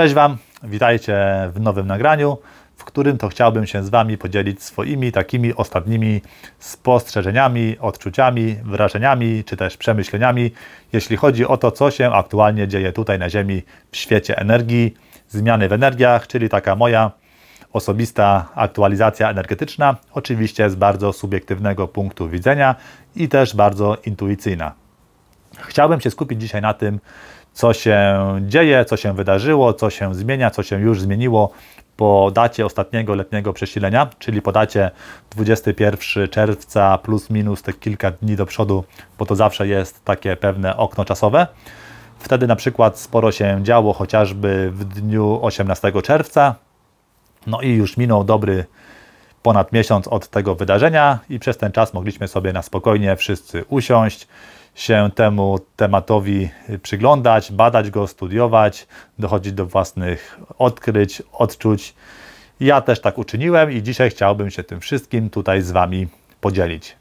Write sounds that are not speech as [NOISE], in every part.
Cześć Wam, witajcie w nowym nagraniu, w którym to chciałbym się z Wami podzielić swoimi takimi ostatnimi spostrzeżeniami, odczuciami, wrażeniami czy też przemyśleniami, jeśli chodzi o to, co się aktualnie dzieje tutaj na Ziemi w świecie energii, zmiany w energiach, czyli taka moja osobista aktualizacja energetyczna, oczywiście z bardzo subiektywnego punktu widzenia i też bardzo intuicyjna. Chciałbym się skupić dzisiaj na tym, co się dzieje, co się wydarzyło, co się zmienia, co się już zmieniło po dacie ostatniego letniego przesilenia, czyli po dacie 21 czerwca plus minus te kilka dni do przodu, bo to zawsze jest takie pewne okno czasowe. Wtedy na przykład sporo się działo chociażby w dniu 18 czerwca, no i już minął dobry ponad miesiąc od tego wydarzenia i przez ten czas mogliśmy sobie na spokojnie wszyscy usiąść, się temu tematowi y, przyglądać, badać go, studiować, dochodzić do własnych odkryć, odczuć. Ja też tak uczyniłem i dzisiaj chciałbym się tym wszystkim tutaj z Wami podzielić.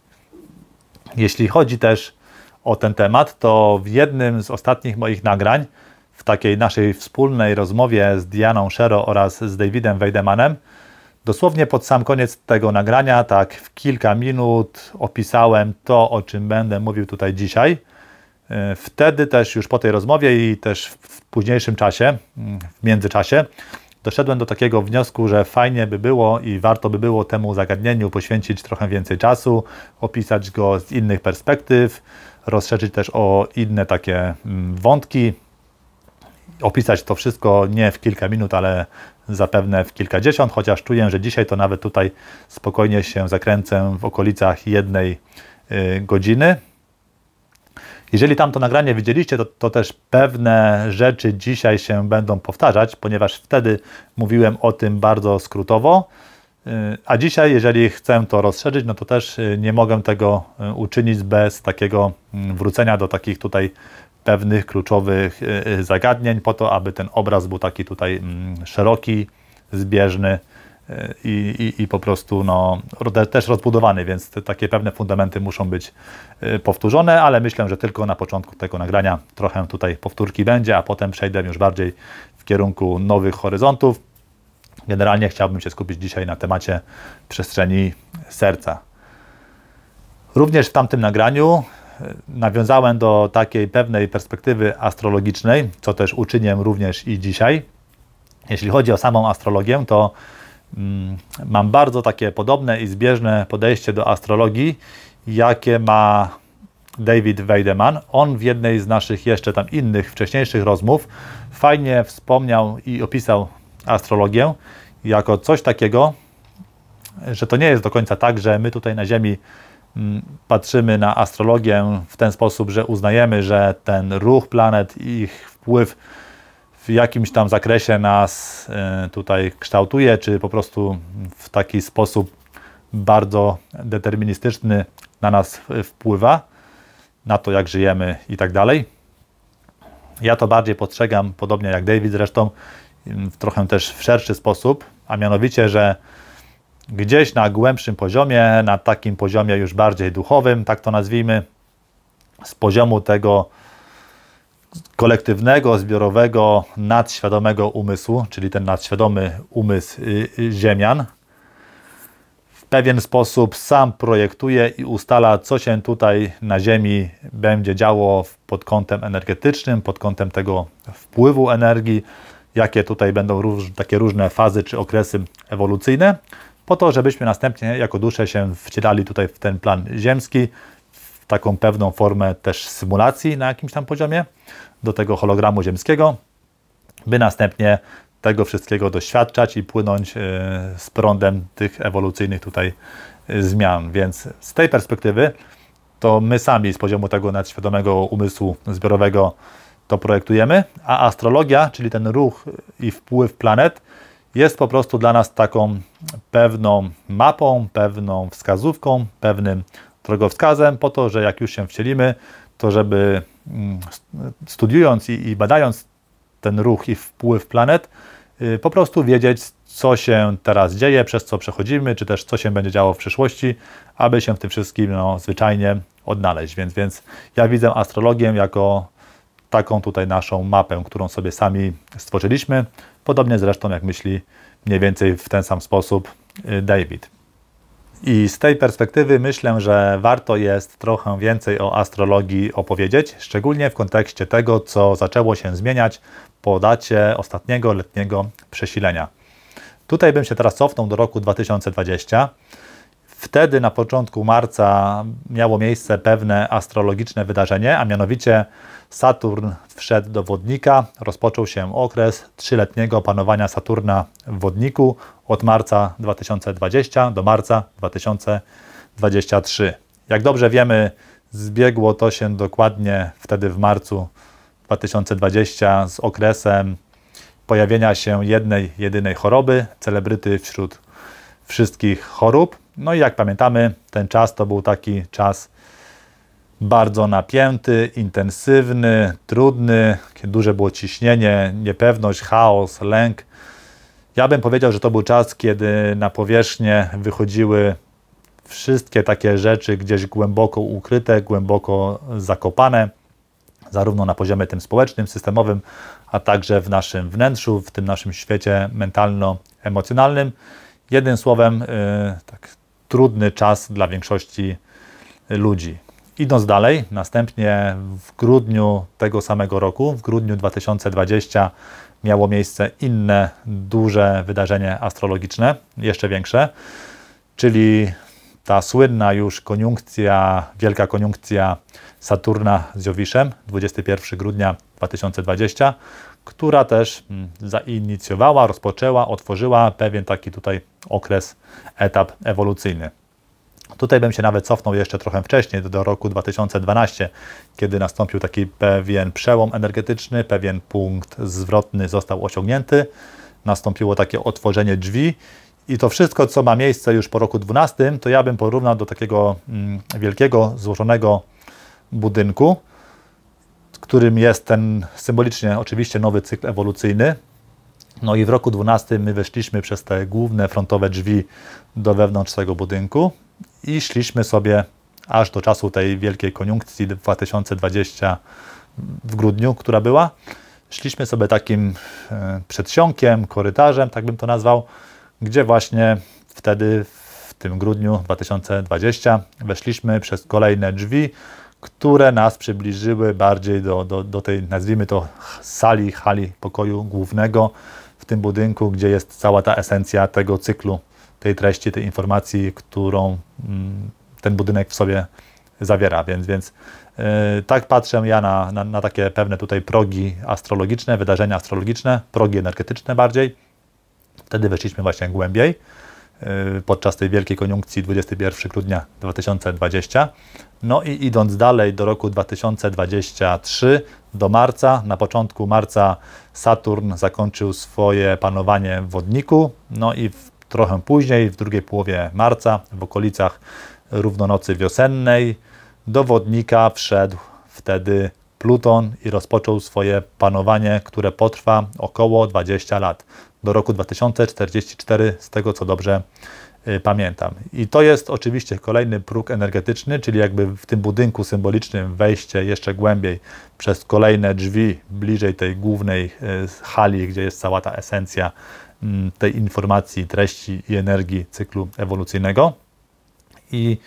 Jeśli chodzi też o ten temat, to w jednym z ostatnich moich nagrań, w takiej naszej wspólnej rozmowie z Dianą Shero oraz z Davidem Weidemanem, Dosłownie pod sam koniec tego nagrania, tak w kilka minut, opisałem to, o czym będę mówił tutaj dzisiaj. E, wtedy też już po tej rozmowie i też w późniejszym czasie, mm, w międzyczasie, doszedłem do takiego wniosku, że fajnie by było i warto by było temu zagadnieniu poświęcić trochę więcej czasu, opisać go z innych perspektyw, rozszerzyć też o inne takie mm, wątki, opisać to wszystko nie w kilka minut, ale zapewne w kilkadziesiąt, chociaż czuję, że dzisiaj to nawet tutaj spokojnie się zakręcę w okolicach jednej y, godziny. Jeżeli tamto nagranie widzieliście, to, to też pewne rzeczy dzisiaj się będą powtarzać, ponieważ wtedy mówiłem o tym bardzo skrótowo. Y, a dzisiaj, jeżeli chcę to rozszerzyć, no to też y, nie mogę tego uczynić bez takiego mm, wrócenia do takich tutaj pewnych kluczowych y, y, zagadnień po to, aby ten obraz był taki tutaj mm, szeroki, zbieżny y, i, i, i po prostu no, też rozbudowany, więc te, takie pewne fundamenty muszą być powtórzone, ale myślę, że tylko na początku tego nagrania trochę tutaj powtórki będzie, a potem przejdę już bardziej w kierunku nowych horyzontów. Generalnie chciałbym się skupić dzisiaj na temacie przestrzeni serca. Również w tamtym nagraniu nawiązałem do takiej pewnej perspektywy astrologicznej, co też uczynię również i dzisiaj. Jeśli chodzi o samą astrologię, to mm, mam bardzo takie podobne i zbieżne podejście do astrologii, jakie ma David Weideman. On w jednej z naszych jeszcze tam innych wcześniejszych rozmów fajnie wspomniał i opisał astrologię jako coś takiego, że to nie jest do końca tak, że my tutaj na Ziemi Mm, patrzymy na astrologię w ten sposób, że uznajemy, że ten ruch planet i ich wpływ w jakimś tam zakresie nas e, tutaj kształtuje, czy po prostu w taki sposób bardzo deterministyczny na nas wpływa, na to jak żyjemy i tak dalej. Ja to bardziej postrzegam, podobnie jak David zresztą, w trochę też w szerszy sposób, a mianowicie, że gdzieś na głębszym poziomie, na takim poziomie już bardziej duchowym, tak to nazwijmy, z poziomu tego kolektywnego, zbiorowego, nadświadomego umysłu, czyli ten nadświadomy umysł y, y, ziemian, w pewien sposób sam projektuje i ustala, co się tutaj na Ziemi będzie działo pod kątem energetycznym, pod kątem tego wpływu energii, jakie tutaj będą róż, takie różne fazy czy okresy ewolucyjne po to, żebyśmy następnie jako dusze się wcielali tutaj w ten plan ziemski, w taką pewną formę też symulacji na jakimś tam poziomie, do tego hologramu ziemskiego, by następnie tego wszystkiego doświadczać i płynąć e, z prądem tych ewolucyjnych tutaj e, zmian. Więc z tej perspektywy to my sami z poziomu tego nadświadomego umysłu zbiorowego to projektujemy, a astrologia, czyli ten ruch i wpływ planet, jest po prostu dla nas taką pewną mapą, pewną wskazówką, pewnym drogowskazem po to, że jak już się wcielimy, to żeby mm, studiując i, badając ten ruch i wpływ planet, y, po prostu wiedzieć, co się teraz dzieje, przez co przechodzimy, czy też co się będzie działo w przyszłości, aby się w tym wszystkim no, zwyczajnie odnaleźć. Więc, więc ja widzę astrologię jako taką tutaj naszą mapę, którą sobie sami stworzyliśmy. Podobnie zresztą jak myśli mniej więcej w ten sam sposób y, David. I z tej perspektywy myślę, że warto jest trochę więcej o astrologii opowiedzieć, szczególnie w kontekście tego, co zaczęło się zmieniać po dacie ostatniego letniego przesilenia. Tutaj bym się teraz cofnął do roku 2020. Wtedy na początku marca miało miejsce pewne astrologiczne wydarzenie, a mianowicie Saturn wszedł do wodnika. Rozpoczął się okres trzyletniego panowania Saturna w wodniku od marca 2020 do marca 2023. Jak dobrze wiemy, zbiegło to się dokładnie wtedy w marcu 2020 z okresem pojawienia się jednej, jedynej choroby, celebryty wśród wszystkich chorób. No i jak pamiętamy, ten czas to był taki czas bardzo napięty, intensywny, trudny, duże było ciśnienie, niepewność, chaos, lęk. Ja bym powiedział, że to był czas, kiedy na powierzchnię wychodziły wszystkie takie rzeczy gdzieś głęboko ukryte, głęboko zakopane, zarówno na poziomie tym społecznym, systemowym, a także w naszym wnętrzu, w tym naszym świecie mentalno-emocjonalnym. Jednym słowem, y, tak trudny czas dla większości ludzi. Idąc dalej, następnie w grudniu tego samego roku, w grudniu 2020, miało miejsce inne duże wydarzenie astrologiczne, jeszcze większe, czyli ta słynna już koniunkcja, wielka koniunkcja Saturna z Jowiszem, 21 grudnia 2020, która też mm, zainicjowała, rozpoczęła, otworzyła pewien taki tutaj okres, etap ewolucyjny. Tutaj bym się nawet cofnął jeszcze trochę wcześniej, do roku 2012, kiedy nastąpił taki pewien przełom energetyczny, pewien punkt zwrotny został osiągnięty, nastąpiło takie otworzenie drzwi i to wszystko, co ma miejsce już po roku 12, to ja bym porównał do takiego mm, wielkiego, złożonego budynku, którym jest ten symbolicznie oczywiście nowy cykl ewolucyjny. No i w roku 12 my weszliśmy przez te główne frontowe drzwi do wewnątrz tego budynku i szliśmy sobie aż do czasu tej wielkiej koniunkcji 2020 w grudniu, która była. Szliśmy sobie takim e, przedsionkiem, korytarzem, tak bym to nazwał, gdzie właśnie wtedy w tym grudniu 2020 weszliśmy przez kolejne drzwi, które nas przybliżyły bardziej do, do, do tej, nazwijmy to, sali, hali pokoju głównego w tym budynku, gdzie jest cała ta esencja tego cyklu, tej treści, tej informacji, którą mm, ten budynek w sobie zawiera. Więc, więc yy, tak patrzę ja na, na, na, takie pewne tutaj progi astrologiczne, wydarzenia astrologiczne, progi energetyczne bardziej. Wtedy weszliśmy właśnie głębiej y, podczas tej wielkiej koniunkcji 21 grudnia 2020 no i idąc dalej do roku 2023, do marca, na początku marca Saturn zakończył swoje panowanie w wodniku, no i w, trochę później, w drugiej połowie marca, w okolicach równonocy wiosennej, do wodnika wszedł wtedy Pluton i rozpoczął swoje panowanie, które potrwa około 20 lat, do roku 2044, z tego co dobrze Y, pamiętam. I to jest oczywiście kolejny próg energetyczny, czyli jakby w tym budynku symbolicznym wejście jeszcze głębiej przez kolejne drzwi bliżej tej głównej y, hali, gdzie jest cała ta esencja mm, tej informacji, treści i energii cyklu ewolucyjnego. I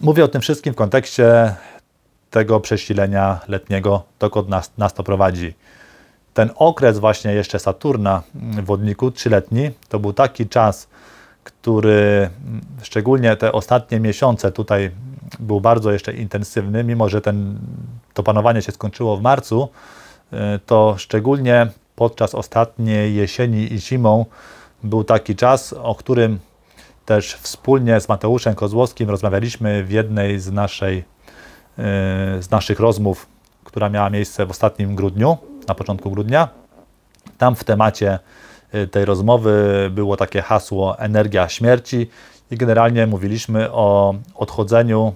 mówię o tym wszystkim w kontekście tego przesilenia letniego, dokąd nas, nas to prowadzi ten okres właśnie jeszcze Saturna mm, w wodniku trzyletni, to był taki czas, który mm, szczególnie te ostatnie miesiące tutaj był bardzo jeszcze intensywny, mimo że ten, to panowanie się skończyło w marcu, y, to szczególnie podczas ostatniej jesieni i zimą był taki czas, o którym też wspólnie z Mateuszem Kozłowskim rozmawialiśmy w jednej z, naszej, y, z naszych rozmów, która miała miejsce w ostatnim grudniu, na początku grudnia. Tam w temacie tej rozmowy było takie hasło energia śmierci i generalnie mówiliśmy o odchodzeniu,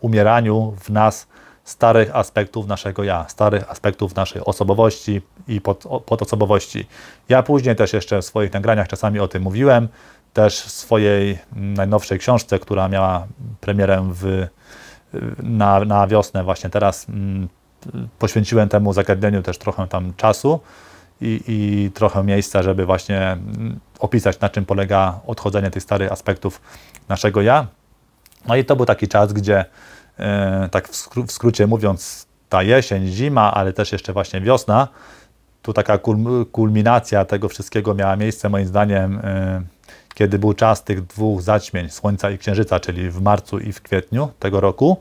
umieraniu w nas starych aspektów naszego ja, starych aspektów naszej osobowości i pod, podosobowości. Ja później też jeszcze w swoich nagraniach czasami o tym mówiłem, też w swojej mm, najnowszej książce, która miała premierę w, na, na wiosnę właśnie teraz, mm, poświęciłem temu zagadnieniu też trochę tam czasu i, i trochę miejsca, żeby właśnie mm, opisać, na czym polega odchodzenie tych starych aspektów naszego ja. No i to był taki czas, gdzie, e, tak w, skró w skrócie mówiąc, ta jesień, zima, ale też jeszcze właśnie wiosna, tu taka kulminacja tego wszystkiego miała miejsce moim zdaniem, e, kiedy był czas tych dwóch zaćmień, Słońca i Księżyca, czyli w marcu i w kwietniu tego roku.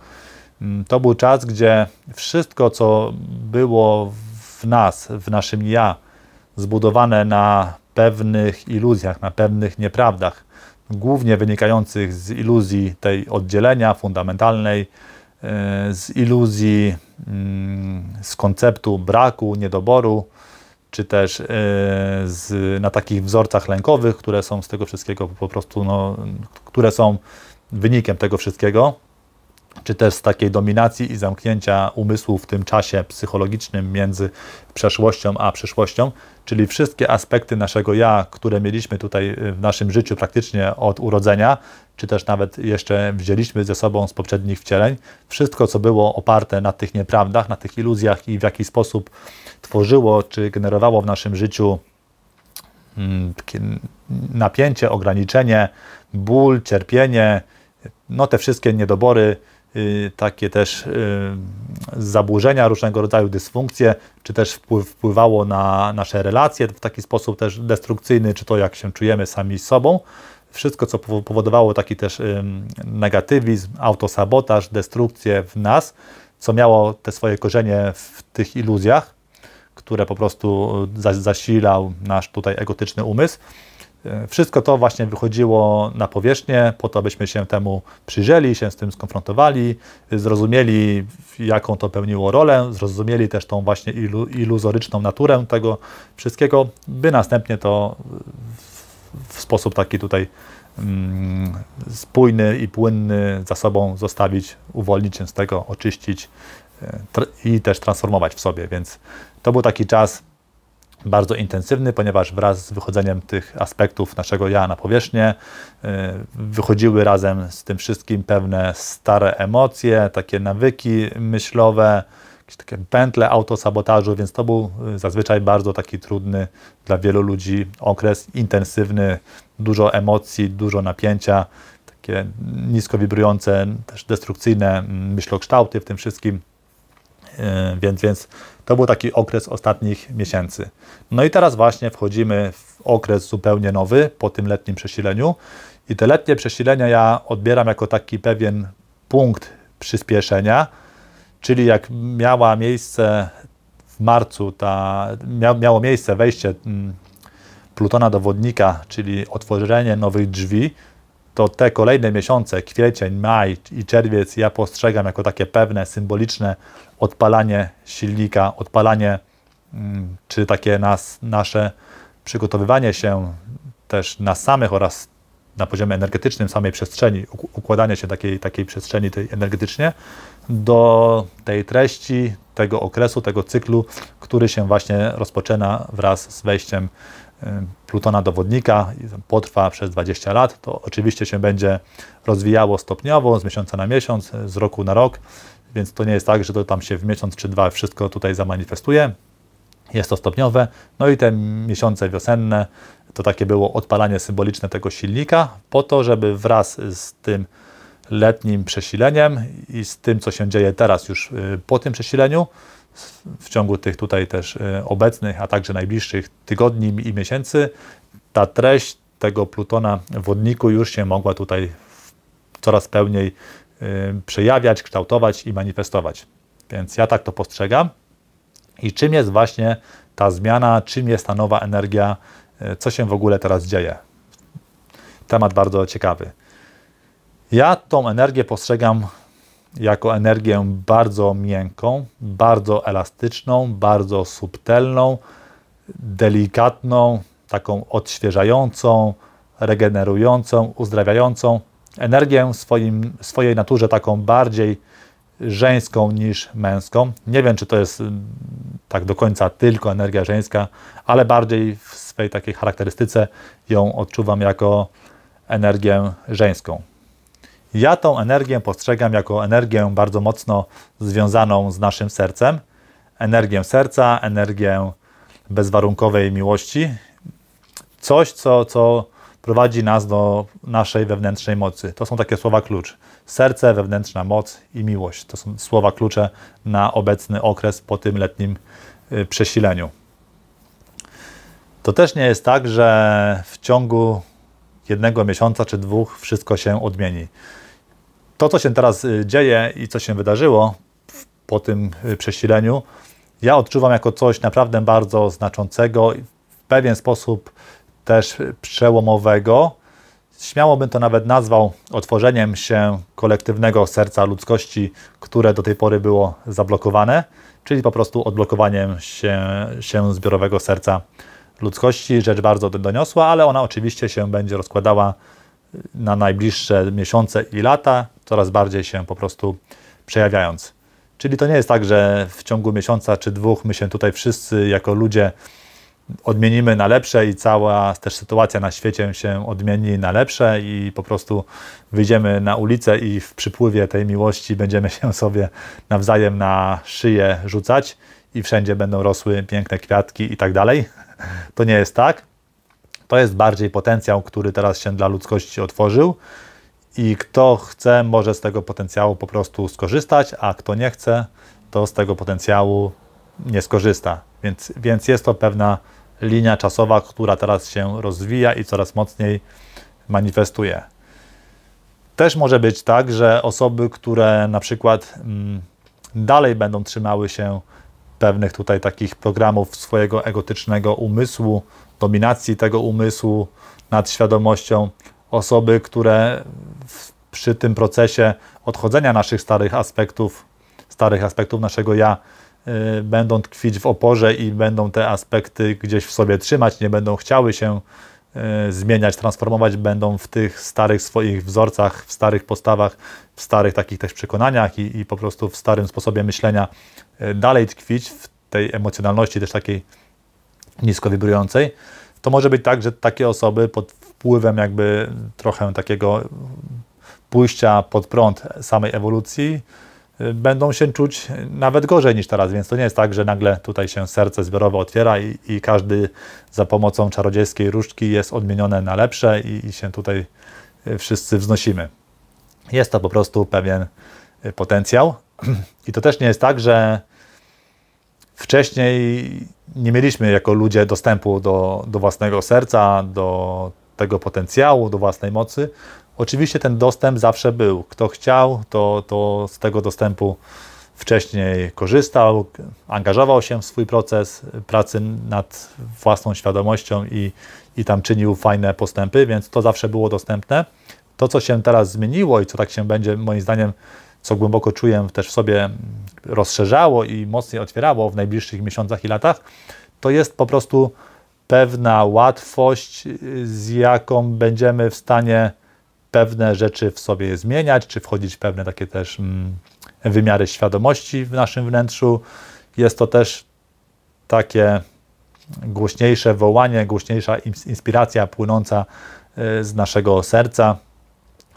Mm, to był czas, gdzie wszystko, co było w nas, w naszym ja, zbudowane na pewnych iluzjach, na pewnych nieprawdach, głównie wynikających z iluzji tej oddzielenia fundamentalnej, e, z iluzji, mm, z konceptu braku, niedoboru, czy też e, z, na takich wzorcach lękowych, które są z tego wszystkiego po prostu, no, które są wynikiem tego wszystkiego czy też z takiej dominacji i zamknięcia umysłu w tym czasie psychologicznym między przeszłością a przyszłością, czyli wszystkie aspekty naszego ja, które mieliśmy tutaj y, w naszym życiu praktycznie od urodzenia, czy też nawet jeszcze wzięliśmy ze sobą z poprzednich wcieleń, wszystko, co było oparte na tych nieprawdach, na tych iluzjach i w jaki sposób tworzyło czy generowało w naszym życiu mm, napięcie, ograniczenie, ból, cierpienie, no te wszystkie niedobory, Y, takie też y, zaburzenia różnego rodzaju, dysfunkcje, czy też wpływało na nasze relacje w taki sposób też destrukcyjny, czy to jak się czujemy sami z sobą. Wszystko, co powodowało taki też negatywizm, autosabotaż, destrukcję w nas, co miało te swoje korzenie w tych iluzjach, które po prostu y, zasilał nasz tutaj egotyczny umysł. Wszystko to właśnie wychodziło na powierzchnię, po to, byśmy się temu przyjrzeli, się z tym skonfrontowali, zrozumieli, jaką to pełniło rolę, zrozumieli też tą właśnie ilu, iluzoryczną naturę tego wszystkiego, by następnie to w, w sposób taki tutaj mm, spójny i płynny za sobą zostawić, uwolnić się z tego, oczyścić e, i też transformować w sobie. Więc to był taki czas bardzo intensywny, ponieważ wraz z wychodzeniem tych aspektów naszego ja na powierzchnię y, wychodziły razem z tym wszystkim pewne stare emocje, takie nawyki myślowe, jakieś takie pętle autosabotażu, więc to był y, zazwyczaj bardzo taki trudny dla wielu ludzi okres, intensywny, dużo emocji, dużo napięcia, takie nisko wibrujące, też destrukcyjne mm, myślokształty w tym wszystkim. E, więc, więc to był taki okres ostatnich miesięcy. No i teraz właśnie wchodzimy w okres zupełnie nowy po tym letnim przesileniu i te letnie przesilenia ja odbieram jako taki pewien punkt przyspieszenia, czyli jak miała miejsce w marcu, ta, miało miejsce wejście mm, Plutona dowodnika, czyli otworzenie nowych drzwi, to te kolejne miesiące, kwiecień, maj i czerwiec, ja postrzegam jako takie pewne symboliczne odpalanie silnika, odpalanie mm, czy takie nas, nasze przygotowywanie się też na samych oraz na poziomie energetycznym samej przestrzeni, układanie się takiej, takiej przestrzeni tej energetycznie do tej treści, tego okresu, tego cyklu, który się właśnie rozpoczyna wraz z wejściem Plutona i potrwa przez 20 lat, to oczywiście się będzie rozwijało stopniowo, z miesiąca na miesiąc, z roku na rok, więc to nie jest tak, że to tam się w miesiąc czy dwa wszystko tutaj zamanifestuje. Jest to stopniowe. No i te miesiące wiosenne to takie było odpalanie symboliczne tego silnika, po to, żeby wraz z tym letnim przesileniem i z tym, co się dzieje teraz już y, po tym przesileniu, w ciągu tych tutaj też y, obecnych, a także najbliższych tygodni i miesięcy, ta treść tego Plutona w wodniku już się mogła tutaj coraz pełniej Y, przejawiać, kształtować i manifestować. Więc ja tak to postrzegam. I czym jest właśnie ta zmiana, czym jest ta nowa energia, y, co się w ogóle teraz dzieje. Temat bardzo ciekawy. Ja tą energię postrzegam jako energię bardzo miękką, bardzo elastyczną, bardzo subtelną, delikatną, taką odświeżającą, regenerującą, uzdrawiającą, energię swoim, swojej naturze taką bardziej żeńską niż męską. Nie wiem, czy to jest mm, tak do końca tylko energia żeńska, ale bardziej w swej takiej charakterystyce ją odczuwam jako energię żeńską. Ja tą energię postrzegam jako energię bardzo mocno związaną z naszym sercem, energię serca, energię bezwarunkowej miłości. Coś, co, co prowadzi nas do naszej wewnętrznej mocy. To są takie słowa klucz. Serce, wewnętrzna moc i miłość. To są słowa klucze na obecny okres po tym letnim y, przesileniu. To też nie jest tak, że w ciągu jednego miesiąca czy dwóch wszystko się odmieni. To, co się teraz y, dzieje i co się wydarzyło po tym y, przesileniu, ja odczuwam jako coś naprawdę bardzo znaczącego, w pewien sposób też przełomowego. Śmiało bym to nawet nazwał otworzeniem się kolektywnego serca ludzkości, które do tej pory było zablokowane, czyli po prostu odblokowaniem się, się zbiorowego serca ludzkości. Rzecz bardzo doniosła, ale ona oczywiście się będzie rozkładała na najbliższe miesiące i lata, coraz bardziej się po prostu przejawiając. Czyli to nie jest tak, że w ciągu miesiąca czy dwóch my się tutaj wszyscy jako ludzie odmienimy na lepsze i cała też sytuacja na świecie się odmieni na lepsze i po prostu wyjdziemy na ulicę i w przypływie tej miłości będziemy się sobie nawzajem na szyję rzucać i wszędzie będą rosły piękne kwiatki i tak dalej. To nie jest tak. To jest bardziej potencjał, który teraz się dla ludzkości otworzył i kto chce, może z tego potencjału po prostu skorzystać, a kto nie chce, to z tego potencjału nie skorzysta. Więc, więc jest to pewna linia czasowa, która teraz się rozwija i coraz mocniej manifestuje. Też może być tak, że osoby, które na przykład mm, dalej będą trzymały się pewnych tutaj takich programów swojego egotycznego umysłu, dominacji tego umysłu nad świadomością, osoby, które w, przy tym procesie odchodzenia naszych starych aspektów, starych aspektów naszego ja, Y, będą tkwić w oporze i będą te aspekty gdzieś w sobie trzymać, nie będą chciały się y, zmieniać, transformować, będą w tych starych swoich wzorcach, w starych postawach, w starych takich też przekonaniach i, i po prostu w starym sposobie myślenia y, dalej tkwić, w tej emocjonalności też takiej nisko wibrującej, to może być tak, że takie osoby pod wpływem jakby trochę takiego pójścia pod prąd samej ewolucji, będą się czuć nawet gorzej niż teraz, więc to nie jest tak, że nagle tutaj się serce zbiorowe otwiera i, i każdy za pomocą czarodziejskiej różdżki jest odmienione na lepsze i, i się tutaj e, wszyscy wznosimy. Jest to po prostu pewien e, potencjał [CLEARS THROAT] i to też nie jest tak, że wcześniej nie mieliśmy jako ludzie dostępu do, do własnego serca, do tego potencjału, do własnej mocy, Oczywiście ten dostęp zawsze był. Kto chciał, to, to z tego dostępu wcześniej korzystał, angażował się w swój proces pracy nad własną świadomością i, i tam czynił fajne postępy, więc to zawsze było dostępne. To, co się teraz zmieniło i co tak się będzie, moim zdaniem, co głęboko czuję, też w sobie rozszerzało i mocniej otwierało w najbliższych miesiącach i latach, to jest po prostu pewna łatwość, z jaką będziemy w stanie pewne rzeczy w sobie zmieniać, czy wchodzić w pewne takie też mm, wymiary świadomości w naszym wnętrzu. Jest to też takie głośniejsze wołanie, głośniejsza inspiracja płynąca y, z naszego serca,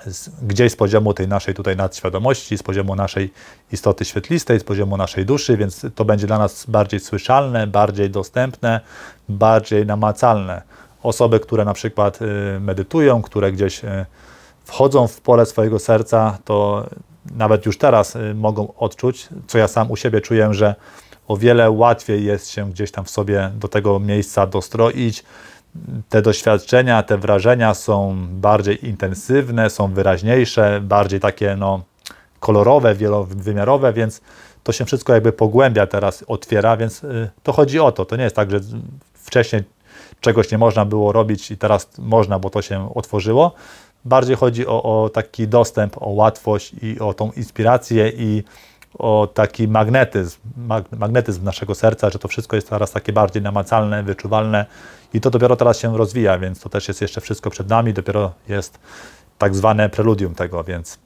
z, gdzieś z poziomu tej naszej tutaj nadświadomości, z poziomu naszej istoty świetlistej, z poziomu naszej duszy, więc to będzie dla nas bardziej słyszalne, bardziej dostępne, bardziej namacalne. Osoby, które na przykład y, medytują, które gdzieś y, wchodzą w pole swojego serca, to nawet już teraz y, mogą odczuć, co ja sam u siebie czuję, że o wiele łatwiej jest się gdzieś tam w sobie do tego miejsca dostroić. Te doświadczenia, te wrażenia są bardziej intensywne, są wyraźniejsze, bardziej takie no, kolorowe, wielowymiarowe, więc to się wszystko jakby pogłębia teraz, otwiera, więc y, to chodzi o to. To nie jest tak, że wcześniej czegoś nie można było robić i teraz można, bo to się otworzyło, Bardziej chodzi o, o taki dostęp, o łatwość i o tą inspirację i o taki magnetyzm, magnetyzm naszego serca, że to wszystko jest teraz takie bardziej namacalne, wyczuwalne i to dopiero teraz się rozwija, więc to też jest jeszcze wszystko przed nami, dopiero jest tak zwane preludium tego, więc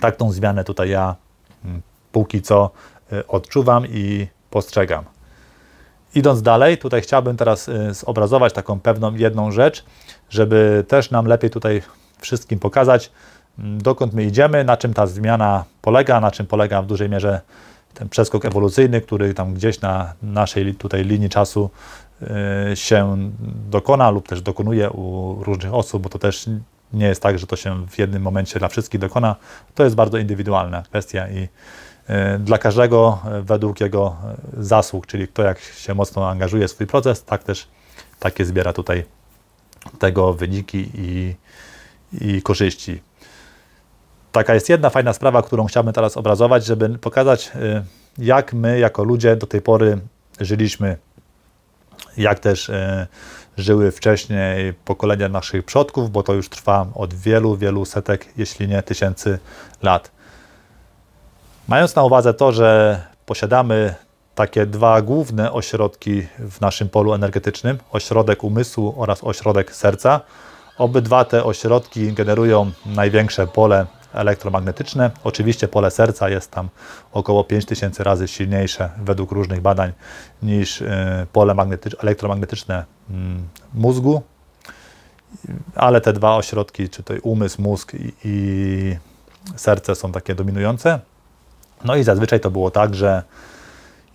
tak tą zmianę tutaj ja mm, póki co y, odczuwam i postrzegam. Idąc dalej, tutaj chciałbym teraz y, zobrazować taką pewną jedną rzecz, żeby też nam lepiej tutaj wszystkim pokazać, mm, dokąd my idziemy, na czym ta zmiana polega, na czym polega w dużej mierze ten przeskok ewolucyjny, który tam gdzieś na naszej tutaj linii czasu y, się dokona lub też dokonuje u różnych osób, bo to też nie jest tak, że to się w jednym momencie dla wszystkich dokona. To jest bardzo indywidualna kwestia i y, dla każdego y, według jego zasług, czyli kto jak się mocno angażuje w swój proces, tak też takie zbiera tutaj tego wyniki i i korzyści. Taka jest jedna fajna sprawa, którą chciałbym teraz obrazować, żeby pokazać, y, jak my jako ludzie do tej pory żyliśmy, jak też y, żyły wcześniej pokolenia naszych przodków, bo to już trwa od wielu, wielu setek, jeśli nie tysięcy lat. Mając na uwadze to, że posiadamy takie dwa główne ośrodki w naszym polu energetycznym, ośrodek umysłu oraz ośrodek serca, Obydwa te ośrodki generują największe pole elektromagnetyczne. Oczywiście pole serca jest tam około 5000 razy silniejsze według różnych badań niż y, pole elektromagnetyczne mm, mózgu, ale te dwa ośrodki, czy to umysł, mózg i, i serce są takie dominujące. No i zazwyczaj to było tak, że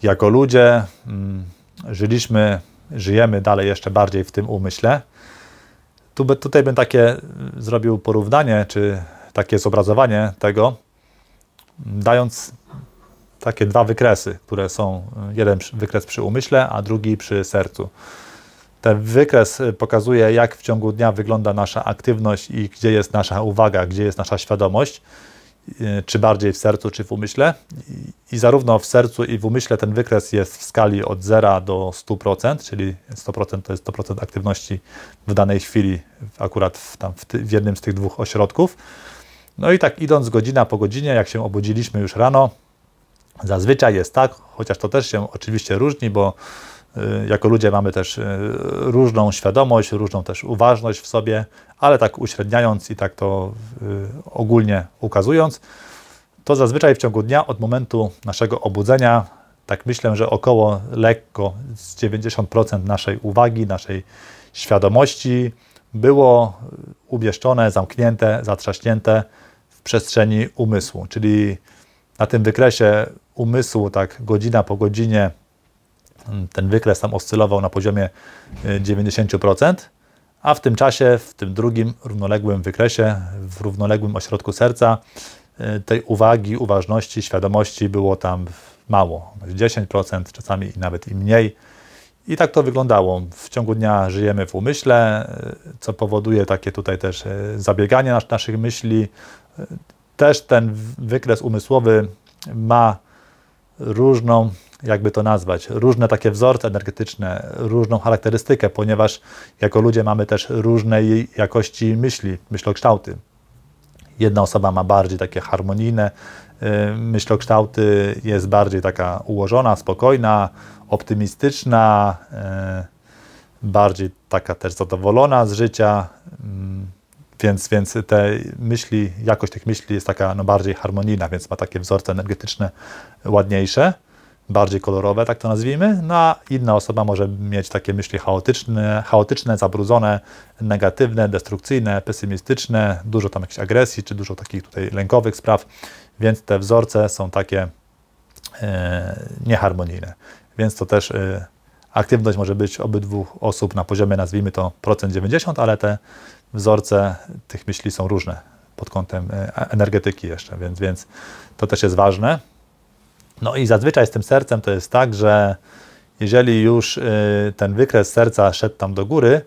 jako ludzie mm, żyliśmy, żyjemy dalej jeszcze bardziej w tym umyśle, tu, tutaj bym takie mm, zrobił porównanie, czy takie zobrazowanie tego, dając takie dwa wykresy, które są, y, jeden wykres przy umyśle, a drugi przy sercu. Ten wykres y, pokazuje, jak w ciągu dnia wygląda nasza aktywność i gdzie jest nasza uwaga, gdzie jest nasza świadomość. E, czy bardziej w sercu, czy w umyśle. I zarówno w sercu i w umyśle ten wykres jest w skali od 0 do 100%, czyli 100% to jest 100% aktywności w danej chwili, akurat w, tam, w, ty, w jednym z tych dwóch ośrodków. No i tak idąc godzina po godzinie, jak się obudziliśmy już rano, zazwyczaj jest tak, chociaż to też się oczywiście różni, bo Y, jako ludzie mamy też y, różną świadomość, różną też uważność w sobie, ale tak uśredniając i tak to y, ogólnie ukazując, to zazwyczaj w ciągu dnia od momentu naszego obudzenia, tak myślę, że około lekko z 90% naszej uwagi, naszej świadomości było umieszczone, zamknięte, zatrzaśnięte w przestrzeni umysłu, czyli na tym wykresie umysłu, tak godzina po godzinie, ten wykres tam oscylował na poziomie 90%, y, a w tym czasie, w tym drugim równoległym wykresie, w równoległym ośrodku serca, y, tej uwagi, uważności, świadomości było tam mało 10%, czasami nawet i mniej. I tak to wyglądało. W ciągu dnia żyjemy w umyśle, y, co powoduje takie tutaj też zabieganie nas, naszych myśli. Też ten wykres umysłowy ma różną jakby to nazwać, różne takie wzorce energetyczne, różną charakterystykę, ponieważ jako ludzie mamy też różnej jakości myśli, myślokształty. Jedna osoba ma bardziej takie harmonijne y, myślokształty, jest bardziej taka ułożona, spokojna, optymistyczna, y, bardziej taka też zadowolona z życia, mm, więc, więc te myśli, jakość tych myśli jest taka no, bardziej harmonijna, więc ma takie wzorce energetyczne ładniejsze bardziej kolorowe, tak to nazwijmy, no a inna osoba może mieć takie myśli chaotyczne, chaotyczne, zabrudzone, negatywne, destrukcyjne, pesymistyczne, dużo tam jakichś agresji, czy dużo takich tutaj lękowych spraw, więc te wzorce są takie e, nieharmonijne. Więc to też e, aktywność może być obydwu osób na poziomie, nazwijmy to procent 90, ale te wzorce tych myśli są różne pod kątem e, energetyki jeszcze, więc, więc to też jest ważne. No i zazwyczaj z tym sercem to jest tak, że jeżeli już y, ten wykres serca szedł tam do góry,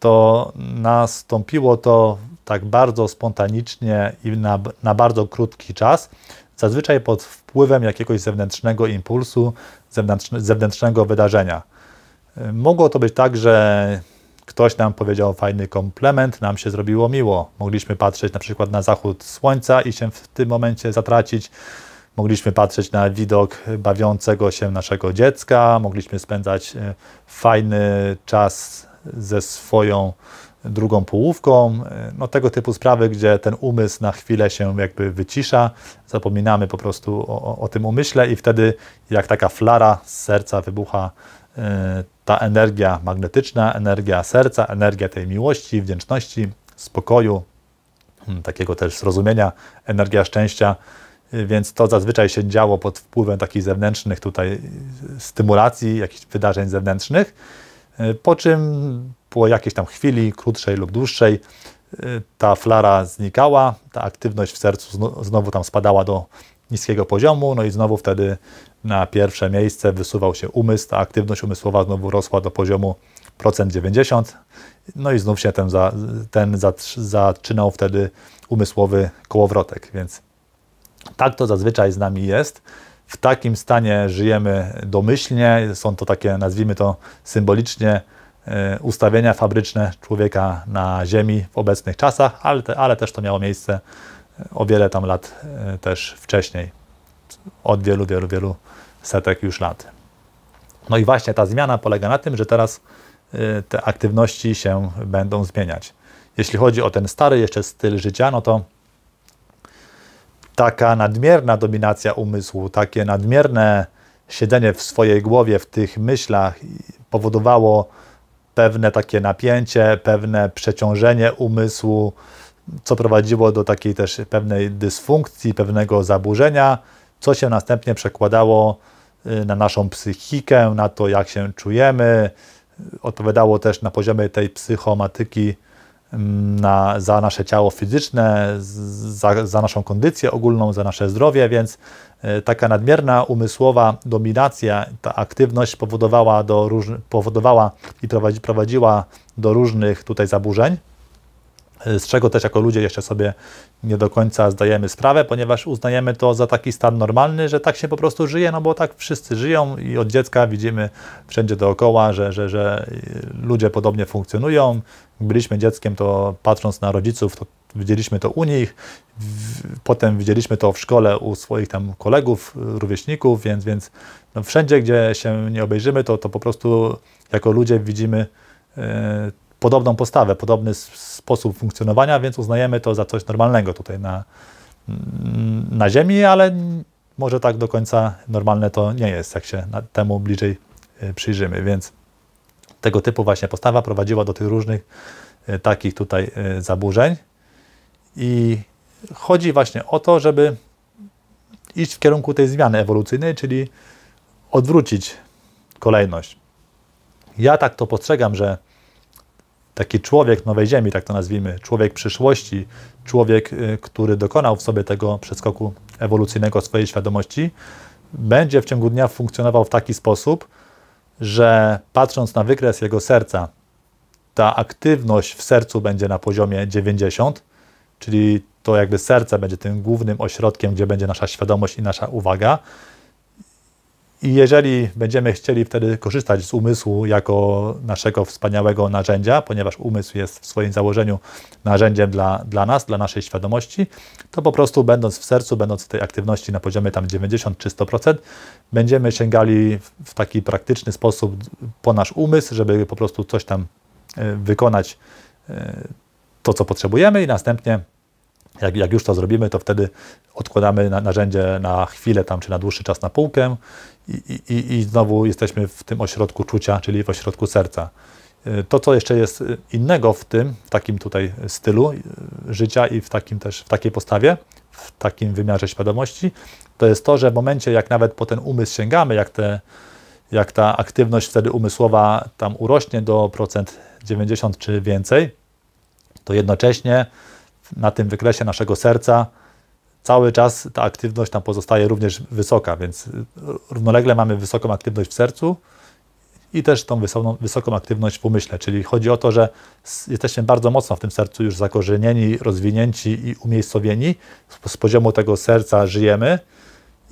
to nastąpiło to tak bardzo spontanicznie i na, na bardzo krótki czas, zazwyczaj pod wpływem jakiegoś zewnętrznego impulsu, zewnętrznego wydarzenia. Mogło to być tak, że ktoś nam powiedział fajny komplement, nam się zrobiło miło. Mogliśmy patrzeć na przykład na zachód słońca i się w tym momencie zatracić Mogliśmy patrzeć na widok bawiącego się naszego dziecka, mogliśmy spędzać e, fajny czas ze swoją drugą połówką, e, no tego typu sprawy, gdzie ten umysł na chwilę się jakby wycisza, zapominamy po prostu o, o tym umyśle i wtedy jak taka flara z serca wybucha e, ta energia magnetyczna, energia serca, energia tej miłości, wdzięczności, spokoju, mm, takiego też zrozumienia, energia szczęścia, więc to zazwyczaj się działo pod wpływem takich zewnętrznych tutaj stymulacji, jakichś wydarzeń zewnętrznych, e, po czym po jakiejś tam chwili, krótszej lub dłuższej, e, ta flara znikała, ta aktywność w sercu znowu tam spadała do niskiego poziomu, no i znowu wtedy na pierwsze miejsce wysuwał się umysł, ta aktywność umysłowa znowu rosła do poziomu procent 90, no i znów się ten, za, ten zatrzynał wtedy umysłowy kołowrotek, więc tak to zazwyczaj z nami jest. W takim stanie żyjemy domyślnie. Są to takie, nazwijmy to symbolicznie, e, ustawienia fabryczne człowieka na Ziemi w obecnych czasach, ale, te, ale też to miało miejsce e, o wiele tam lat e, też wcześniej, od wielu, wielu, wielu setek już lat. No i właśnie ta zmiana polega na tym, że teraz te aktywności się będą zmieniać. Jeśli chodzi o ten stary jeszcze styl życia, no to taka nadmierna dominacja umysłu, takie nadmierne siedzenie w swojej głowie, w tych myślach powodowało pewne takie napięcie, pewne przeciążenie umysłu, co prowadziło do takiej też pewnej dysfunkcji, pewnego zaburzenia, co się następnie przekładało y, na naszą psychikę, na to, jak się czujemy. Odpowiadało też na poziomie tej psychomatyki na, za nasze ciało fizyczne, za, za, naszą kondycję ogólną, za nasze zdrowie, więc e, taka nadmierna umysłowa dominacja, ta aktywność powodowała, do róż, powodowała i prowadzi, prowadziła do różnych tutaj zaburzeń z czego też jako ludzie jeszcze sobie nie do końca zdajemy sprawę, ponieważ uznajemy to za taki stan normalny, że tak się po prostu żyje, no bo tak wszyscy żyją i od dziecka widzimy wszędzie dookoła, że, że, że ludzie podobnie funkcjonują. Byliśmy dzieckiem, to patrząc na rodziców, to widzieliśmy to u nich, potem widzieliśmy to w szkole u swoich tam kolegów, rówieśników, więc, więc no wszędzie, gdzie się nie obejrzymy, to, to po prostu jako ludzie widzimy e, podobną postawę, podobny sposób funkcjonowania, więc uznajemy to za coś normalnego tutaj na, mm, na Ziemi, ale może tak do końca normalne to nie jest, jak się temu bliżej e, przyjrzymy, więc tego typu właśnie postawa prowadziła do tych różnych e, takich tutaj e, zaburzeń i chodzi właśnie o to, żeby iść w kierunku tej zmiany ewolucyjnej, czyli odwrócić kolejność. Ja tak to postrzegam, że taki człowiek nowej ziemi, tak to nazwijmy, człowiek przyszłości, człowiek, y, który dokonał w sobie tego przeskoku ewolucyjnego swojej świadomości, będzie w ciągu dnia funkcjonował w taki sposób, że patrząc na wykres jego serca, ta aktywność w sercu będzie na poziomie 90, czyli to jakby serce będzie tym głównym ośrodkiem, gdzie będzie nasza świadomość i nasza uwaga. I jeżeli będziemy chcieli wtedy korzystać z umysłu jako naszego wspaniałego narzędzia, ponieważ umysł jest w swoim założeniu narzędziem dla, dla nas, dla naszej świadomości, to po prostu będąc w sercu, będąc w tej aktywności na poziomie tam 90 czy 100%, będziemy sięgali w taki praktyczny sposób po nasz umysł, żeby po prostu coś tam e, wykonać, e, to co potrzebujemy i następnie jak, jak, już to zrobimy, to wtedy odkładamy narzędzie na chwilę tam, czy na dłuższy czas na półkę i, i, i znowu jesteśmy w tym ośrodku czucia, czyli w ośrodku serca. Y, to, co jeszcze jest y, innego w tym, w takim tutaj stylu y, życia i w, takim też, w takiej postawie, w takim wymiarze świadomości, to jest to, że w momencie, jak nawet po ten umysł sięgamy, jak, te, jak ta aktywność wtedy umysłowa tam urośnie do procent 90 czy więcej, to jednocześnie na tym wykresie naszego serca cały czas ta aktywność tam pozostaje również wysoka, więc równolegle mamy wysoką aktywność w sercu i też tą wysoką, wysoką aktywność w umyśle. czyli chodzi o to, że jesteśmy bardzo mocno w tym sercu już zakorzenieni, rozwinięci i umiejscowieni, z poziomu tego serca żyjemy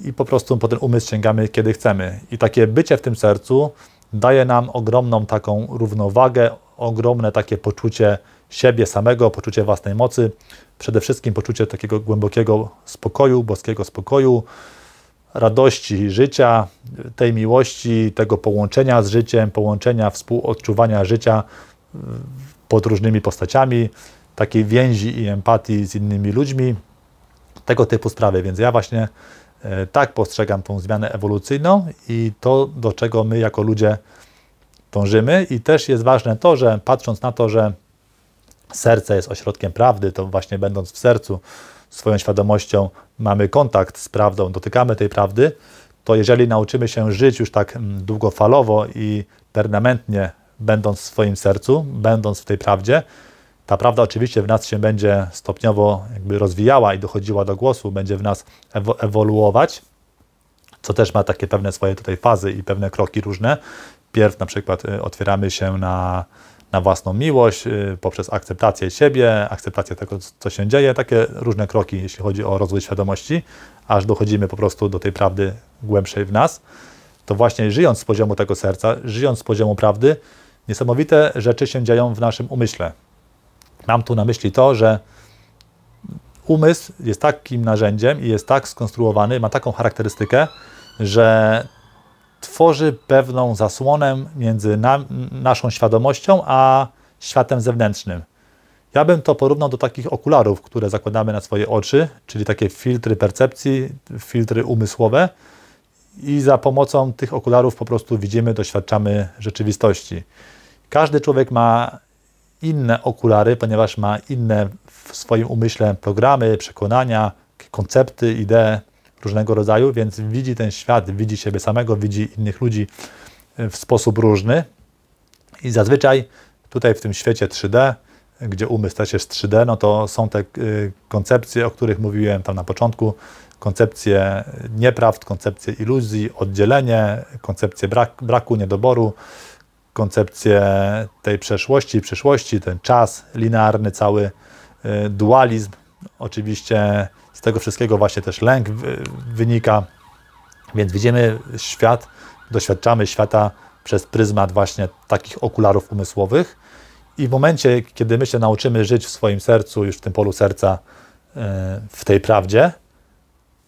i po prostu po ten umysł sięgamy, kiedy chcemy. I takie bycie w tym sercu daje nam ogromną taką równowagę, ogromne takie poczucie siebie samego, poczucie własnej mocy, przede wszystkim poczucie takiego głębokiego spokoju, boskiego spokoju, radości życia, tej miłości, tego połączenia z życiem, połączenia współodczuwania życia mm, pod różnymi postaciami, takiej więzi i empatii z innymi ludźmi, tego typu sprawy. Więc ja właśnie e, tak postrzegam tą zmianę ewolucyjną i to, do czego my jako ludzie dążymy. I też jest ważne to, że patrząc na to, że serce jest ośrodkiem prawdy, to właśnie będąc w sercu, swoją świadomością mamy kontakt z prawdą, dotykamy tej prawdy, to jeżeli nauczymy się żyć już tak mm, długofalowo i permanentnie, będąc w swoim sercu, będąc w tej prawdzie, ta prawda oczywiście w nas się będzie stopniowo jakby rozwijała i dochodziła do głosu, będzie w nas ewoluować, co też ma takie pewne swoje tutaj fazy i pewne kroki różne. Pierw na przykład y, otwieramy się na na własną miłość, y, poprzez akceptację siebie, akceptację tego, co się dzieje, takie różne kroki, jeśli chodzi o rozwój świadomości, aż dochodzimy po prostu do tej prawdy głębszej w nas, to właśnie żyjąc z poziomu tego serca, żyjąc z poziomu prawdy, niesamowite rzeczy się dzieją w naszym umyśle. Mam tu na myśli to, że umysł jest takim narzędziem i jest tak skonstruowany, ma taką charakterystykę, że tworzy pewną zasłonę między na, naszą świadomością a światem zewnętrznym. Ja bym to porównał do takich okularów, które zakładamy na swoje oczy, czyli takie filtry percepcji, filtry umysłowe, i za pomocą tych okularów po prostu widzimy, doświadczamy rzeczywistości. Każdy człowiek ma inne okulary, ponieważ ma inne w swoim umyśle programy, przekonania, koncepty, idee, różnego rodzaju, więc widzi ten świat, widzi siebie samego, widzi innych ludzi e, w sposób różny. I zazwyczaj tutaj w tym świecie 3D, gdzie umysł też jest 3D, no to są te e, koncepcje, o których mówiłem tam na początku, koncepcje nieprawd, koncepcje iluzji, oddzielenie, koncepcje brak, braku, niedoboru, koncepcje tej przeszłości, przyszłości, ten czas linearny, cały e, dualizm. Oczywiście z tego wszystkiego właśnie też lęk wynika. Więc widzimy świat, doświadczamy świata przez pryzmat właśnie takich okularów umysłowych. I w momencie, kiedy my się nauczymy żyć w swoim sercu, już w tym polu serca, e, w tej prawdzie,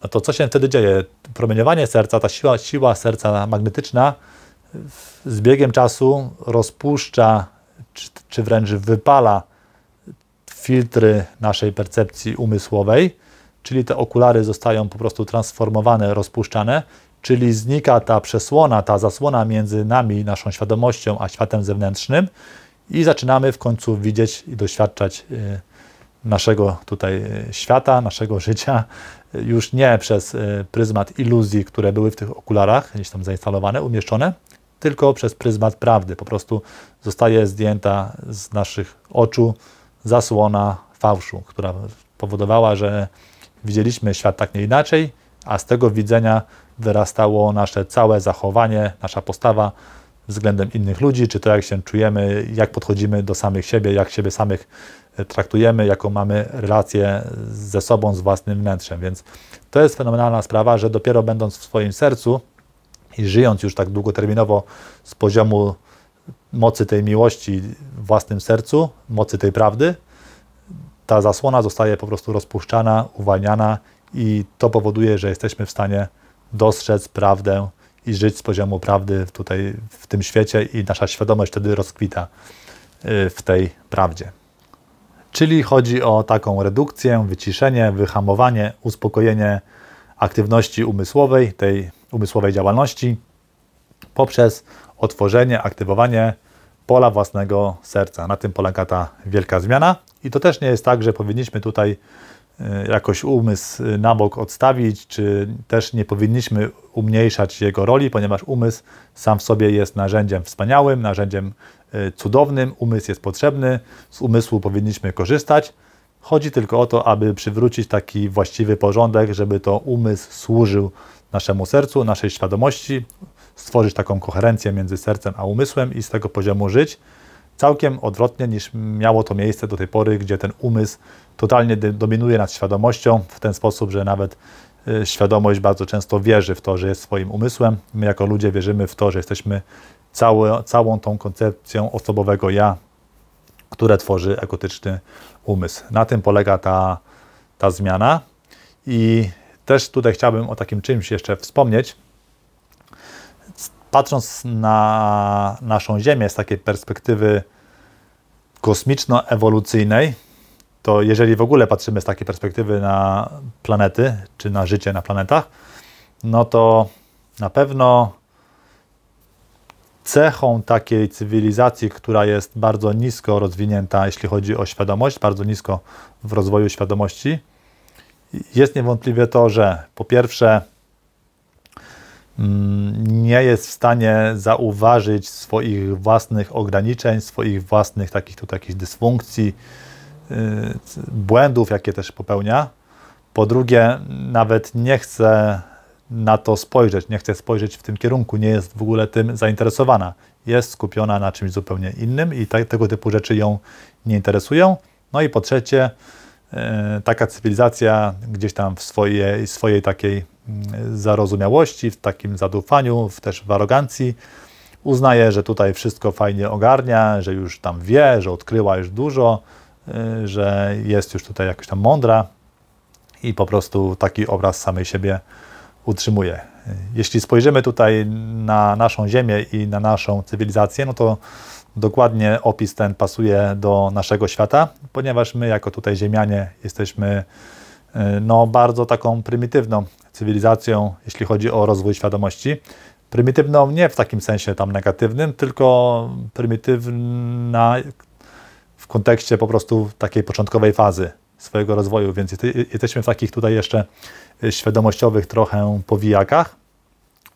no to co się wtedy dzieje? Promieniowanie serca, ta siła, siła serca magnetyczna z biegiem czasu rozpuszcza, czy, czy wręcz wypala filtry naszej percepcji umysłowej czyli te okulary zostają po prostu transformowane, rozpuszczane, czyli znika ta przesłona, ta zasłona między nami, naszą świadomością, a światem zewnętrznym i zaczynamy w końcu widzieć i doświadczać y, naszego tutaj y, świata, naszego [LAUGHS] życia, y, już nie przez pryzmat iluzji, które były w tych okularach, gdzieś tam zainstalowane, umieszczone, tylko przez pryzmat prawdy. Po prostu zostaje zdjęta z naszych oczu zasłona fałszu, która powodowała, że Widzieliśmy świat tak nie inaczej, a z tego widzenia wyrastało nasze całe zachowanie, nasza postawa względem innych ludzi, czy to jak się czujemy, jak podchodzimy do samych siebie, jak siebie samych e, traktujemy, jaką mamy relację ze sobą, z własnym wnętrzem. Więc to jest fenomenalna sprawa, że dopiero będąc w swoim sercu i żyjąc już tak długoterminowo z poziomu mocy tej miłości w własnym sercu, mocy tej prawdy, ta zasłona zostaje po prostu rozpuszczana, uwalniana i to powoduje, że jesteśmy w stanie dostrzec prawdę i żyć z poziomu prawdy tutaj w tym świecie i nasza świadomość wtedy rozkwita y, w tej prawdzie. Czyli chodzi o taką redukcję, wyciszenie, wyhamowanie, uspokojenie aktywności umysłowej, tej umysłowej działalności poprzez otworzenie, aktywowanie pola własnego serca. Na tym polega ta wielka zmiana. I to też nie jest tak, że powinniśmy tutaj e, jakoś umysł e, na bok odstawić, czy też nie powinniśmy umniejszać jego roli, ponieważ umysł sam w sobie jest narzędziem wspaniałym, narzędziem e, cudownym, umysł jest potrzebny, z umysłu powinniśmy korzystać. Chodzi tylko o to, aby przywrócić taki właściwy porządek, żeby to umysł służył naszemu sercu, naszej świadomości, stworzyć taką koherencję między sercem a umysłem i z tego poziomu żyć. Całkiem odwrotnie niż miało to miejsce do tej pory, gdzie ten umysł totalnie dominuje nad świadomością w ten sposób, że nawet y, świadomość bardzo często wierzy w to, że jest swoim umysłem. My jako ludzie wierzymy w to, że jesteśmy całe, całą tą koncepcją osobowego ja, które tworzy egotyczny umysł. Na tym polega ta, ta zmiana. I też tutaj chciałbym o takim czymś jeszcze wspomnieć, patrząc na naszą Ziemię z takiej perspektywy kosmiczno-ewolucyjnej, to jeżeli w ogóle patrzymy z takiej perspektywy na planety, czy na życie na planetach, no to na pewno cechą takiej cywilizacji, która jest bardzo nisko rozwinięta, jeśli chodzi o świadomość, bardzo nisko w rozwoju świadomości, jest niewątpliwie to, że po pierwsze, Mm, nie jest w stanie zauważyć swoich własnych ograniczeń, swoich własnych takich tu takich dysfunkcji, y, błędów, jakie też popełnia. Po drugie, nawet nie chce na to spojrzeć, nie chce spojrzeć w tym kierunku, nie jest w ogóle tym zainteresowana. Jest skupiona na czymś zupełnie innym i te, tego typu rzeczy ją nie interesują. No i po trzecie, y, taka cywilizacja gdzieś tam w swojej, swojej takiej zarozumiałości, w takim zadufaniu, w, też w arogancji. Uznaje, że tutaj wszystko fajnie ogarnia, że już tam wie, że odkryła już dużo, y, że jest już tutaj jakoś tam mądra i po prostu taki obraz samej siebie utrzymuje. Jeśli spojrzymy tutaj na naszą Ziemię i na naszą cywilizację, no to dokładnie opis ten pasuje do naszego świata, ponieważ my, jako tutaj Ziemianie, jesteśmy y, no, bardzo taką prymitywną cywilizacją, jeśli chodzi o rozwój świadomości. Prymitywną nie w takim sensie tam negatywnym, tylko prymitywna w kontekście po prostu takiej początkowej fazy swojego rozwoju, więc jesteśmy w takich tutaj jeszcze y, świadomościowych trochę powijakach,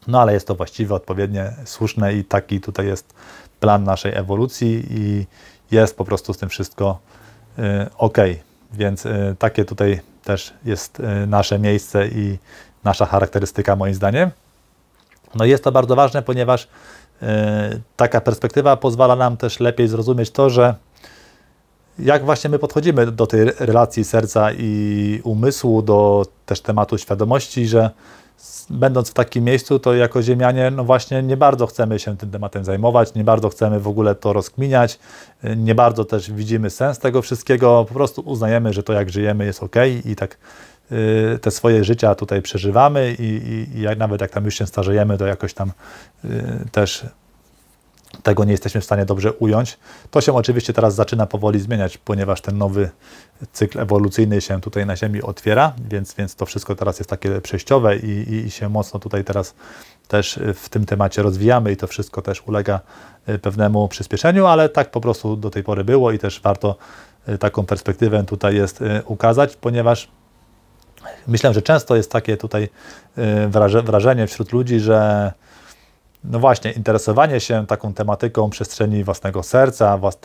no ale jest to właściwe, odpowiednie, słuszne i taki tutaj jest plan naszej ewolucji i jest po prostu z tym wszystko y, ok. Więc y, takie tutaj też jest e, nasze miejsce i nasza charakterystyka, moim zdaniem. No jest to bardzo ważne, ponieważ e, taka perspektywa pozwala nam też lepiej zrozumieć to, że jak właśnie my podchodzimy do tej relacji serca i umysłu, do też tematu świadomości, że będąc w takim miejscu, to jako ziemianie, no właśnie nie bardzo chcemy się tym tematem zajmować, nie bardzo chcemy w ogóle to rozkminiać, nie bardzo też widzimy sens tego wszystkiego, po prostu uznajemy, że to jak żyjemy jest ok i tak y, te swoje życia tutaj przeżywamy i, i, i nawet jak tam już się starzejemy, to jakoś tam y, też tego nie jesteśmy w stanie dobrze ująć. To się oczywiście teraz zaczyna powoli zmieniać, ponieważ ten nowy cykl ewolucyjny się tutaj na Ziemi otwiera, więc, więc to wszystko teraz jest takie przejściowe i, i, i się mocno tutaj teraz też w tym temacie rozwijamy i to wszystko też ulega e, pewnemu przyspieszeniu, ale tak po prostu do tej pory było i też warto e, taką perspektywę tutaj jest e, ukazać, ponieważ myślę, że często jest takie tutaj wrażenie wśród ludzi, że no właśnie, interesowanie się taką tematyką przestrzeni własnego serca, włas,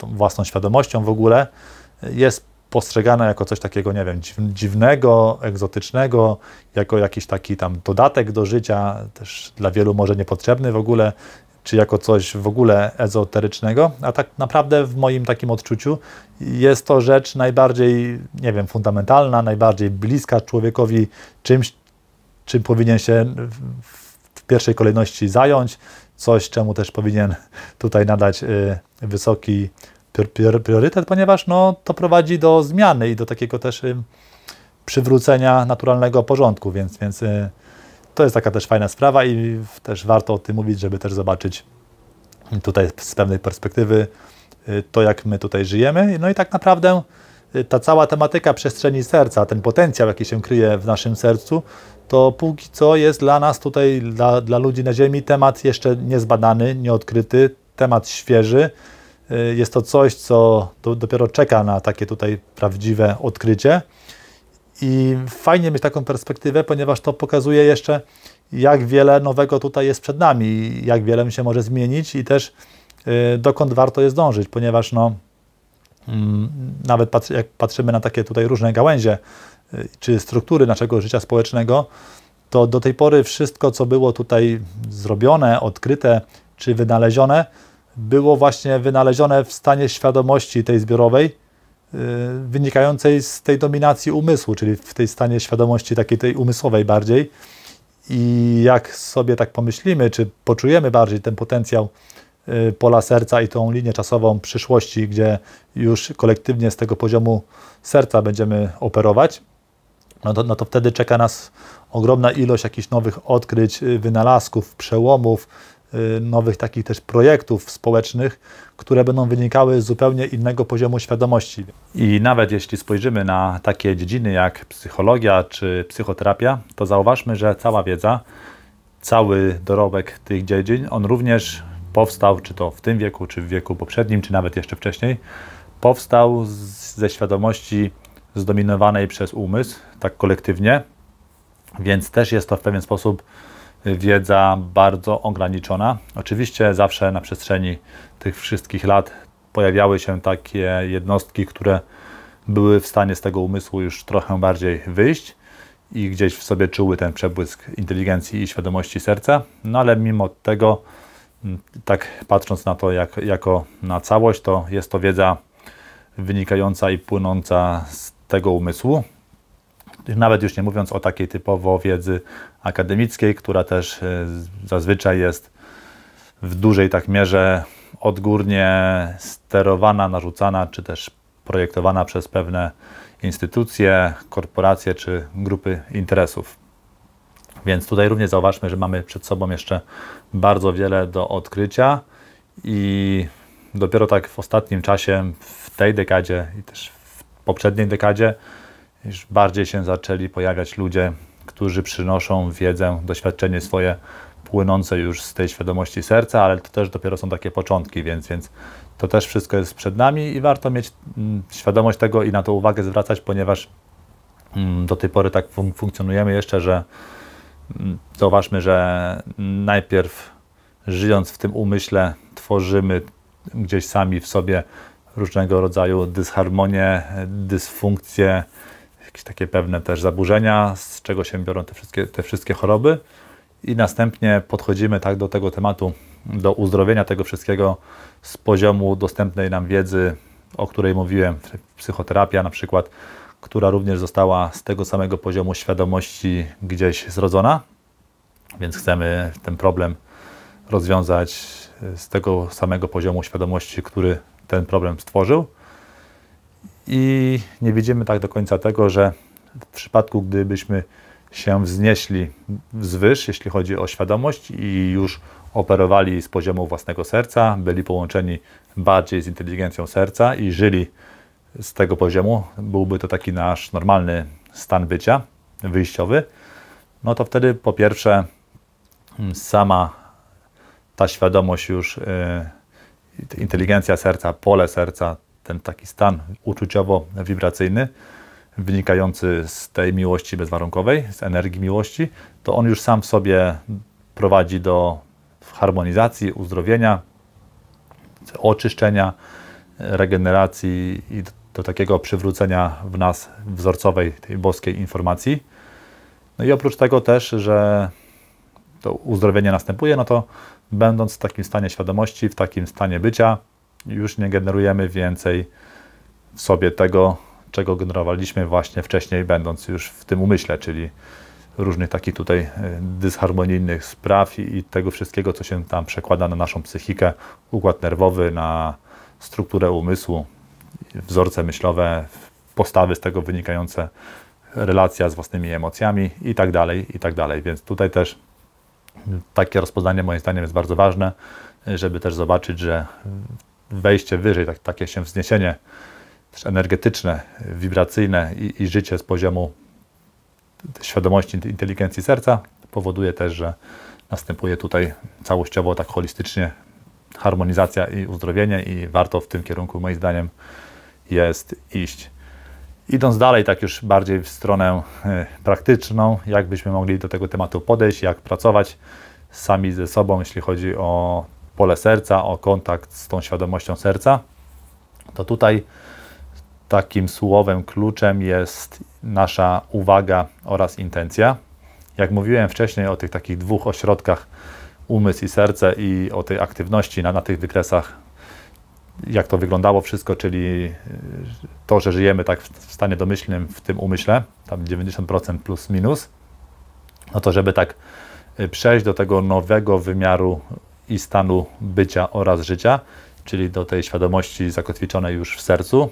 własną świadomością w ogóle jest postrzegane jako coś takiego, nie wiem, dziwnego, egzotycznego, jako jakiś taki tam dodatek do życia, też dla wielu może niepotrzebny w ogóle, czy jako coś w ogóle ezoterycznego, a tak naprawdę w moim takim odczuciu jest to rzecz najbardziej, nie wiem, fundamentalna, najbardziej bliska człowiekowi czymś, czym powinien się w w pierwszej kolejności zająć, coś czemu też powinien tutaj nadać y, wysoki priorytet, ponieważ no, to prowadzi do zmiany i do takiego też y, przywrócenia naturalnego porządku, więc, więc y, to jest taka też fajna sprawa i też warto o tym mówić, żeby też zobaczyć tutaj z pewnej perspektywy to, jak my tutaj żyjemy. No i tak naprawdę ta cała tematyka przestrzeni serca, ten potencjał, jaki się kryje w naszym sercu, to póki co jest dla nas tutaj, dla, dla ludzi na Ziemi, temat jeszcze niezbadany, nieodkryty, temat świeży. Y, jest to coś, co do, dopiero czeka na takie tutaj prawdziwe odkrycie. I fajnie mieć taką perspektywę, ponieważ to pokazuje jeszcze, jak wiele nowego tutaj jest przed nami, jak wiele się może zmienić i też y, dokąd warto jest dążyć, ponieważ no, mm, nawet jak patrzymy na takie tutaj różne gałęzie Y, czy struktury naszego życia społecznego, to do tej pory wszystko, co było tutaj zrobione, odkryte czy wynalezione, było właśnie wynalezione w stanie świadomości tej zbiorowej, y, wynikającej z tej dominacji umysłu, czyli w tej stanie świadomości takiej tej umysłowej bardziej. I jak sobie tak pomyślimy, czy poczujemy bardziej ten potencjał y, pola serca i tą linię czasową przyszłości, gdzie już kolektywnie z tego poziomu serca będziemy operować, no to, no to wtedy czeka nas ogromna ilość jakichś nowych odkryć, y, wynalazków, przełomów, y, nowych takich też projektów społecznych, które będą wynikały z zupełnie innego poziomu świadomości. I nawet jeśli spojrzymy na takie dziedziny jak psychologia czy psychoterapia, to zauważmy, że cała wiedza, cały dorobek tych dziedzin, on również powstał, czy to w tym wieku, czy w wieku poprzednim, czy nawet jeszcze wcześniej, powstał ze świadomości zdominowanej przez umysł, tak kolektywnie, więc też jest to w pewien sposób y, wiedza bardzo ograniczona. Oczywiście zawsze na przestrzeni tych wszystkich lat pojawiały się takie jednostki, które były w stanie z tego umysłu już trochę bardziej wyjść i gdzieś w sobie czuły ten przebłysk inteligencji i świadomości serca, no ale mimo tego, tak patrząc na to jak, jako na całość, to jest to wiedza wynikająca i płynąca z tego umysłu. Nawet już nie mówiąc o takiej typowo wiedzy akademickiej, która też e, zazwyczaj jest w dużej tak mierze odgórnie sterowana, narzucana czy też projektowana przez pewne instytucje, korporacje czy grupy interesów. Więc tutaj również zauważmy, że mamy przed sobą jeszcze bardzo wiele do odkrycia i dopiero tak w ostatnim czasie, w tej dekadzie i też poprzedniej dekadzie już bardziej się zaczęli pojawiać ludzie, którzy przynoszą wiedzę, doświadczenie swoje płynące już z tej świadomości serca, ale to też dopiero są takie początki, więc, więc to też wszystko jest przed nami i warto mieć mm, świadomość tego i na to uwagę zwracać, ponieważ mm, do tej pory tak fun funkcjonujemy jeszcze, że mm, zauważmy, że najpierw żyjąc w tym umyśle tworzymy gdzieś sami w sobie różnego rodzaju dysharmonie, dysfunkcje, jakieś takie pewne też zaburzenia, z czego się biorą te wszystkie, te wszystkie choroby. I następnie podchodzimy tak do tego tematu, do uzdrowienia tego wszystkiego z poziomu dostępnej nam wiedzy, o której mówiłem, psychoterapia na przykład, która również została z tego samego poziomu świadomości gdzieś zrodzona, więc chcemy ten problem rozwiązać z tego samego poziomu świadomości, który ten problem stworzył. I nie widzimy tak do końca tego, że w przypadku gdybyśmy się wznieśli wzwyż, jeśli chodzi o świadomość i już operowali z poziomu własnego serca, byli połączeni bardziej z inteligencją serca i żyli z tego poziomu, byłby to taki nasz normalny stan bycia wyjściowy, no to wtedy po pierwsze sama ta świadomość już y, inteligencja serca, pole serca, ten taki stan uczuciowo-wibracyjny wynikający z tej miłości bezwarunkowej, z energii miłości, to on już sam w sobie prowadzi do harmonizacji, uzdrowienia, oczyszczenia, regeneracji i do takiego przywrócenia w nas wzorcowej, tej boskiej informacji. No i oprócz tego też, że to uzdrowienie następuje, no to Będąc w takim stanie świadomości, w takim stanie bycia, już nie generujemy więcej w sobie tego, czego generowaliśmy właśnie wcześniej, będąc już w tym umyśle, czyli różnych takich tutaj e, dysharmonijnych spraw i, tego wszystkiego, co się tam przekłada na naszą psychikę, układ nerwowy, na strukturę umysłu, wzorce myślowe, postawy z tego wynikające, relacja z własnymi emocjami i tak dalej, i tak dalej. Więc tutaj też takie rozpoznanie moim zdaniem jest bardzo ważne, żeby też zobaczyć, że wejście wyżej, tak, takie się wzniesienie też energetyczne, wibracyjne i, i życie z poziomu świadomości, inteligencji serca powoduje też, że następuje tutaj całościowo, tak holistycznie harmonizacja i uzdrowienie i warto w tym kierunku moim zdaniem jest iść. Idąc dalej, tak już bardziej w stronę e, praktyczną, jak byśmy mogli do tego tematu podejść, jak pracować sami ze sobą, jeśli chodzi o pole serca, o kontakt z tą świadomością serca, to tutaj takim słowem kluczem jest nasza uwaga oraz intencja. Jak mówiłem wcześniej o tych takich dwóch ośrodkach, umysł i serce i o tej aktywności na, na tych wykresach jak to wyglądało wszystko, czyli y, to, że żyjemy tak w stanie domyślnym, w tym umyśle, tam 90% plus minus, no to żeby tak y, przejść do tego nowego wymiaru i stanu bycia oraz życia, czyli do tej świadomości zakotwiczonej już w sercu,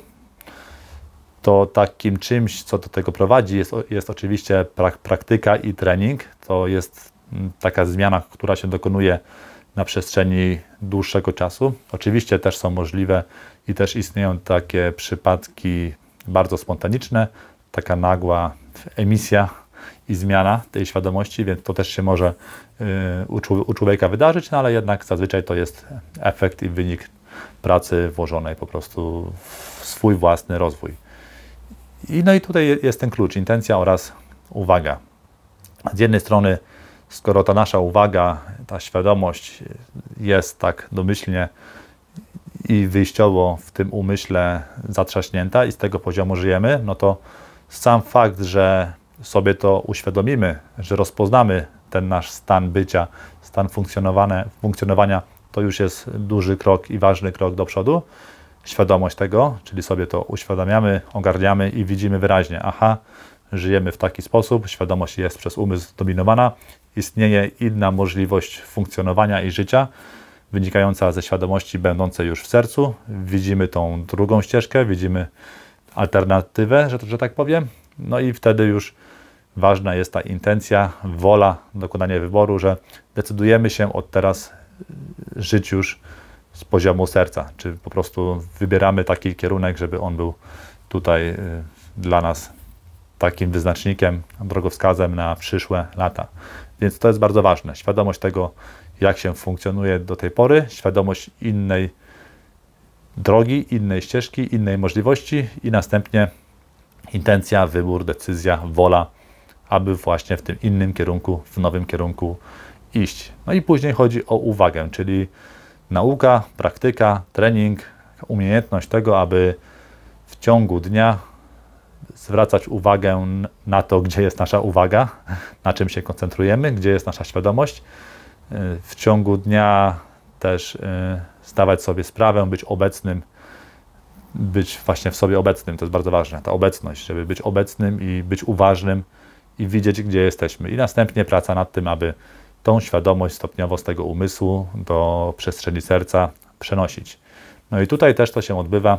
to takim czymś, co do tego prowadzi, jest, jest oczywiście prak praktyka i trening. To jest mm, taka zmiana, która się dokonuje na przestrzeni dłuższego czasu. Oczywiście też są możliwe i też istnieją takie przypadki bardzo spontaniczne, taka nagła emisja i zmiana tej świadomości, więc to też się może y, u człowieka wydarzyć, no ale jednak zazwyczaj to jest efekt i wynik pracy włożonej po prostu w swój własny rozwój. I no i tutaj jest ten klucz, intencja oraz uwaga. Z jednej strony skoro ta nasza uwaga, ta świadomość jest tak domyślnie i wyjściowo w tym umyśle zatrzaśnięta i z tego poziomu żyjemy, no to sam fakt, że sobie to uświadomimy, że rozpoznamy ten nasz stan bycia, stan funkcjonowania, to już jest duży krok i ważny krok do przodu. Świadomość tego, czyli sobie to uświadamiamy, ogarniamy i widzimy wyraźnie, aha, żyjemy w taki sposób, świadomość jest przez umysł dominowana istnieje inna możliwość funkcjonowania i życia, wynikająca ze świadomości będącej już w sercu. Widzimy tą drugą ścieżkę, widzimy alternatywę, że, że tak powiem. No i wtedy już ważna jest ta intencja, wola, dokonanie wyboru, że decydujemy się od teraz żyć już z poziomu serca. Czy po prostu wybieramy taki kierunek, żeby on był tutaj y, dla nas takim wyznacznikiem, drogowskazem na przyszłe lata. Więc to jest bardzo ważne. Świadomość tego, jak się funkcjonuje do tej pory, świadomość innej drogi, innej ścieżki, innej możliwości i następnie intencja, wybór, decyzja, wola, aby właśnie w tym innym kierunku, w nowym kierunku iść. No i później chodzi o uwagę, czyli nauka, praktyka, trening, umiejętność tego, aby w ciągu dnia zwracać uwagę na to, gdzie jest nasza uwaga, na czym się koncentrujemy, gdzie jest nasza świadomość. Y, w ciągu dnia też y, zdawać sobie sprawę, być obecnym, być właśnie w sobie obecnym. To jest bardzo ważne, ta obecność, żeby być obecnym i być uważnym i widzieć, gdzie jesteśmy. I następnie praca nad tym, aby tą świadomość stopniowo z tego umysłu do przestrzeni serca przenosić. No i tutaj też to się odbywa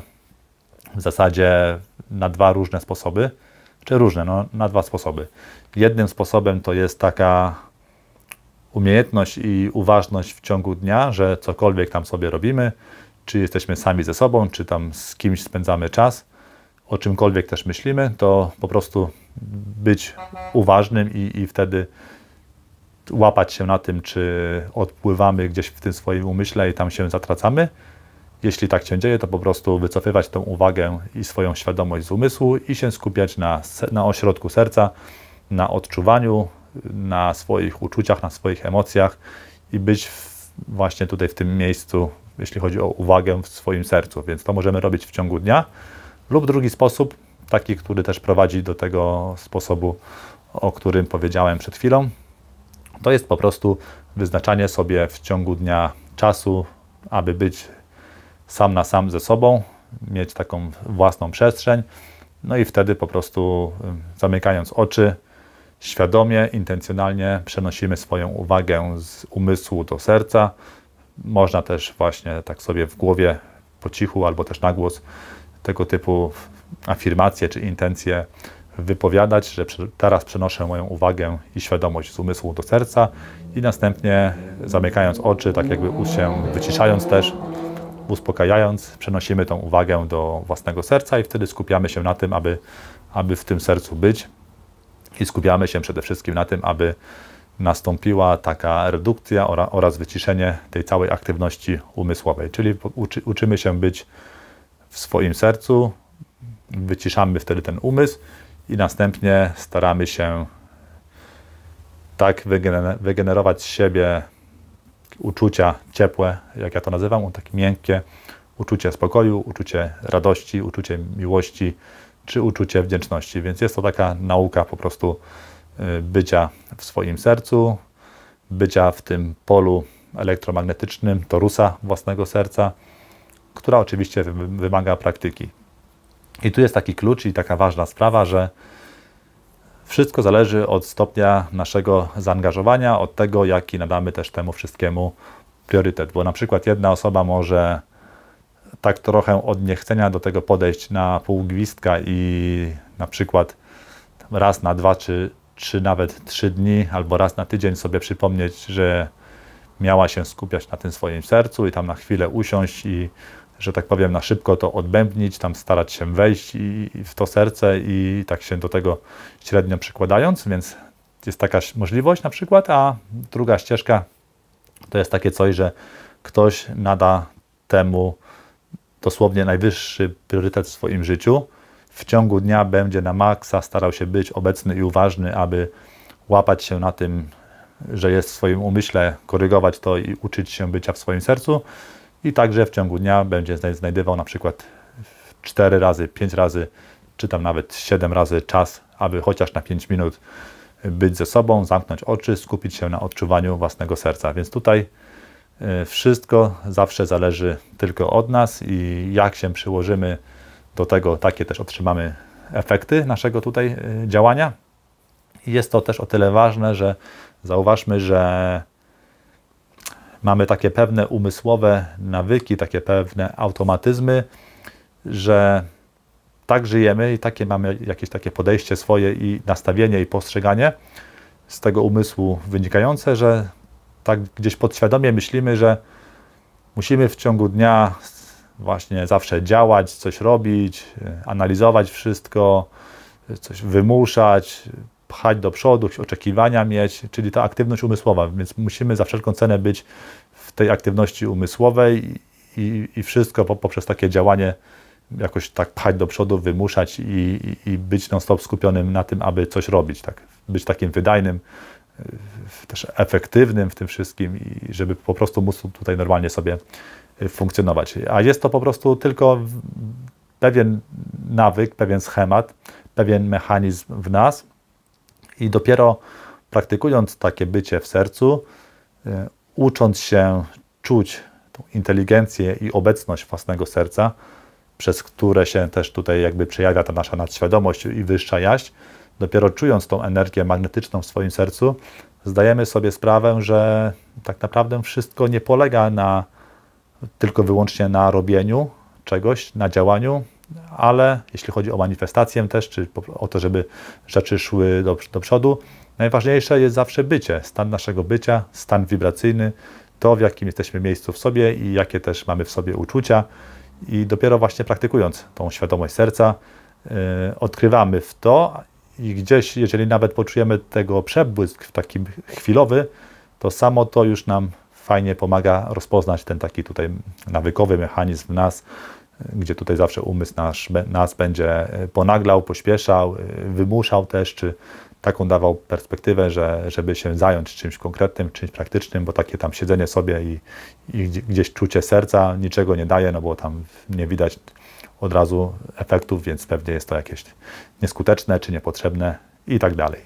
w zasadzie na dwa różne sposoby, czy różne, no, na dwa sposoby. Jednym sposobem to jest taka umiejętność i uważność w ciągu dnia, że cokolwiek tam sobie robimy, czy jesteśmy sami ze sobą, czy tam z kimś spędzamy czas, o czymkolwiek też myślimy, to po prostu być uważnym i, i wtedy łapać się na tym, czy odpływamy gdzieś w tym swoim umyśle i tam się zatracamy, jeśli tak się dzieje, to po prostu wycofywać tą uwagę i swoją świadomość z umysłu i się skupiać na, na ośrodku serca, na odczuwaniu, na swoich uczuciach, na swoich emocjach i być w, właśnie tutaj w tym miejscu, jeśli chodzi o uwagę w swoim sercu. Więc to możemy robić w ciągu dnia. Lub drugi sposób, taki, który też prowadzi do tego sposobu, o którym powiedziałem przed chwilą, to jest po prostu wyznaczanie sobie w ciągu dnia czasu, aby być sam na sam ze sobą, mieć taką własną przestrzeń. No i wtedy po prostu zamykając oczy, świadomie, intencjonalnie przenosimy swoją uwagę z umysłu do serca. Można też właśnie tak sobie w głowie po cichu albo też na głos tego typu afirmacje czy intencje wypowiadać, że teraz przenoszę moją uwagę i świadomość z umysłu do serca i następnie zamykając oczy, tak jakby się wyciszając też, uspokajając, przenosimy tą uwagę do własnego serca i wtedy skupiamy się na tym, aby, aby w tym sercu być. I skupiamy się przede wszystkim na tym, aby nastąpiła taka redukcja oraz wyciszenie tej całej aktywności umysłowej. Czyli uczy, uczymy się być w swoim sercu, wyciszamy wtedy ten umysł i następnie staramy się tak wygenerować z siebie uczucia ciepłe, jak ja to nazywam, takie miękkie, uczucie spokoju, uczucie radości, uczucie miłości czy uczucie wdzięczności. Więc jest to taka nauka po prostu y, bycia w swoim sercu, bycia w tym polu elektromagnetycznym, torusa własnego serca, która oczywiście wymaga praktyki. I tu jest taki klucz i taka ważna sprawa, że wszystko zależy od stopnia naszego zaangażowania, od tego, jaki nadamy też temu wszystkiemu priorytet. Bo na przykład jedna osoba może tak trochę od niechcenia do tego podejść na pół gwizdka i na przykład raz na dwa czy, czy nawet trzy dni albo raz na tydzień sobie przypomnieć, że miała się skupiać na tym swoim sercu i tam na chwilę usiąść i że tak powiem, na szybko to odbębnić, tam starać się wejść i, i w to serce i tak się do tego średnio przykładając, więc jest taka możliwość na przykład, a druga ścieżka to jest takie coś, że ktoś nada temu dosłownie najwyższy priorytet w swoim życiu. W ciągu dnia będzie na maksa starał się być obecny i uważny, aby łapać się na tym, że jest w swoim umyśle, korygować to i uczyć się bycia w swoim sercu i także w ciągu dnia będzie znajdował na przykład 4 razy, 5 razy, czy tam nawet 7 razy czas, aby chociaż na 5 minut być ze sobą, zamknąć oczy, skupić się na odczuwaniu własnego serca. Więc tutaj e, wszystko zawsze zależy tylko od nas i jak się przyłożymy do tego, takie też otrzymamy efekty naszego tutaj e, działania. Jest to też o tyle ważne, że zauważmy, że mamy takie pewne umysłowe nawyki, takie pewne automatyzmy, że tak żyjemy i takie mamy jakieś takie podejście swoje i nastawienie i postrzeganie z tego umysłu wynikające, że tak gdzieś podświadomie myślimy, że musimy w ciągu dnia właśnie zawsze działać, coś robić, analizować wszystko, coś wymuszać, pchać do przodu, oczekiwania mieć, czyli ta aktywność umysłowa, więc musimy za wszelką cenę być w tej aktywności umysłowej i, i wszystko poprzez takie działanie jakoś tak pchać do przodu, wymuszać i, i być non-stop skupionym na tym, aby coś robić, tak? być takim wydajnym, też efektywnym w tym wszystkim i żeby po prostu móc tutaj normalnie sobie y, funkcjonować. A jest to po prostu tylko pewien nawyk, pewien schemat, pewien mechanizm w nas, i dopiero praktykując takie bycie w sercu, y, ucząc się czuć tą inteligencję i obecność własnego serca, przez które się też tutaj jakby przejawia ta nasza nadświadomość i wyższa jaść, dopiero czując tą energię magnetyczną w swoim sercu, zdajemy sobie sprawę, że tak naprawdę wszystko nie polega na tylko wyłącznie na robieniu czegoś, na działaniu, ale jeśli chodzi o manifestację też, czy o to, żeby rzeczy szły do, do przodu, najważniejsze jest zawsze bycie, stan naszego bycia, stan wibracyjny, to w jakim jesteśmy miejscu w sobie i jakie też mamy w sobie uczucia. I dopiero właśnie praktykując tą świadomość serca, yy, odkrywamy w to i gdzieś, jeżeli nawet poczujemy tego przebłysk w taki chwilowy, to samo to już nam fajnie pomaga rozpoznać ten taki tutaj nawykowy mechanizm w nas, gdzie tutaj zawsze umysł nasz, nas będzie e, ponaglał, pośpieszał, e, wymuszał też, czy taką dawał perspektywę, że, żeby się zająć czymś konkretnym, czymś praktycznym, bo takie tam siedzenie sobie i, i gdzieś czucie serca niczego nie daje, no bo tam nie widać od razu efektów, więc pewnie jest to jakieś nieskuteczne czy niepotrzebne i tak dalej.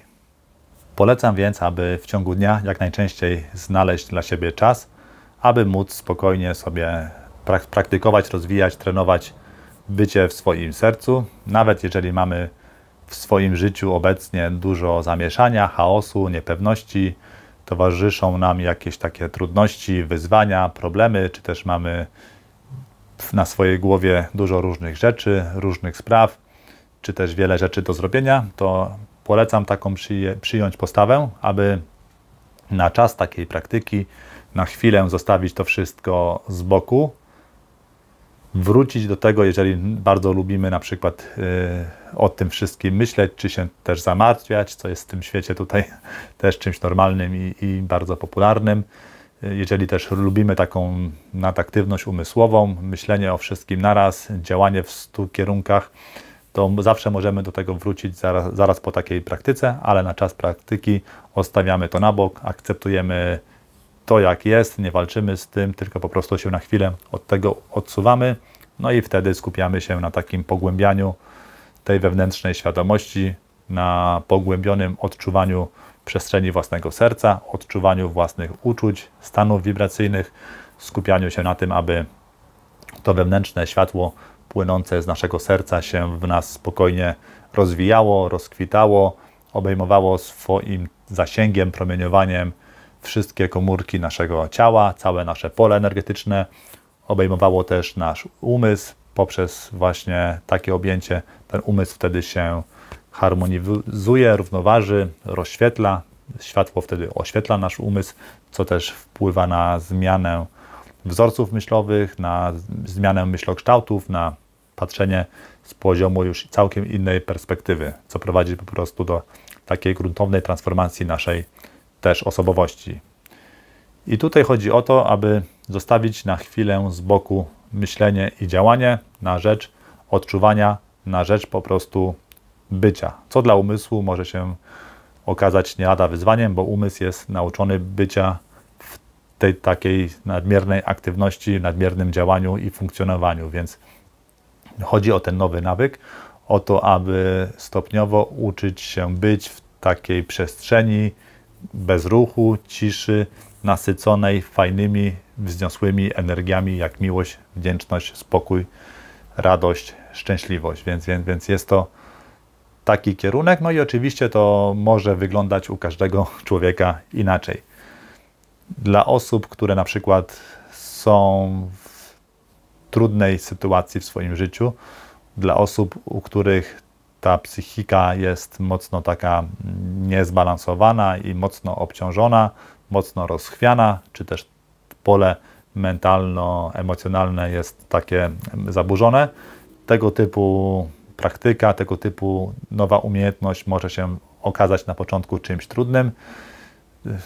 Polecam więc, aby w ciągu dnia jak najczęściej znaleźć dla siebie czas, aby móc spokojnie sobie prak praktykować, rozwijać, trenować bycie w swoim sercu, nawet jeżeli mamy w swoim życiu obecnie dużo zamieszania, chaosu, niepewności, towarzyszą nam jakieś takie trudności, wyzwania, problemy, czy też mamy na swojej głowie dużo różnych rzeczy, różnych spraw, czy też wiele rzeczy do zrobienia, to polecam taką przyjąć postawę, aby na czas takiej praktyki na chwilę zostawić to wszystko z boku, wrócić do tego, jeżeli bardzo lubimy na przykład e, o tym wszystkim myśleć, czy się też zamartwiać, co jest w tym świecie tutaj [LAUGHS] też czymś normalnym i, i bardzo popularnym. E, jeżeli też lubimy taką nadaktywność umysłową, myślenie o wszystkim naraz, działanie w stu kierunkach, to zawsze możemy do tego wrócić zaraz, zaraz po takiej praktyce, ale na czas praktyki ostawiamy to na bok, akceptujemy to, jak jest, nie walczymy z tym, tylko po prostu się na chwilę od tego odsuwamy, no i wtedy skupiamy się na takim pogłębianiu tej wewnętrznej świadomości, na pogłębionym odczuwaniu przestrzeni własnego serca, odczuwaniu własnych uczuć, stanów wibracyjnych, skupianiu się na tym, aby to wewnętrzne światło płynące z naszego serca się w nas spokojnie rozwijało, rozkwitało, obejmowało swoim zasięgiem, promieniowaniem wszystkie komórki naszego ciała, całe nasze pole energetyczne. Obejmowało też nasz umysł. Poprzez właśnie takie objęcie ten umysł wtedy się harmonizuje, równoważy, rozświetla. Światło wtedy oświetla nasz umysł, co też wpływa na zmianę wzorców myślowych, na zmianę myślokształtów, na patrzenie z poziomu już całkiem innej perspektywy, co prowadzi po prostu do takiej gruntownej transformacji naszej też osobowości. I tutaj chodzi o to, aby zostawić na chwilę z boku myślenie i działanie na rzecz odczuwania, na rzecz po prostu bycia. Co dla umysłu może się okazać nie lada wyzwaniem, bo umysł jest nauczony bycia w tej takiej nadmiernej aktywności, nadmiernym działaniu i funkcjonowaniu, więc chodzi o ten nowy nawyk, o to, aby stopniowo uczyć się być w takiej przestrzeni, bez ruchu, ciszy, nasyconej fajnymi, wzniosłymi energiami, jak miłość, wdzięczność, spokój, radość, szczęśliwość. Więc, więc, więc jest to taki kierunek. No i oczywiście to może wyglądać u każdego [LAUGHS] człowieka inaczej. Dla osób, które na przykład są w trudnej sytuacji w swoim życiu, dla osób, u których ta psychika jest mocno taka niezbalansowana i mocno obciążona, mocno rozchwiana, czy też pole mentalno-emocjonalne jest takie zaburzone. Tego typu praktyka, tego typu nowa umiejętność może się okazać na początku czymś trudnym.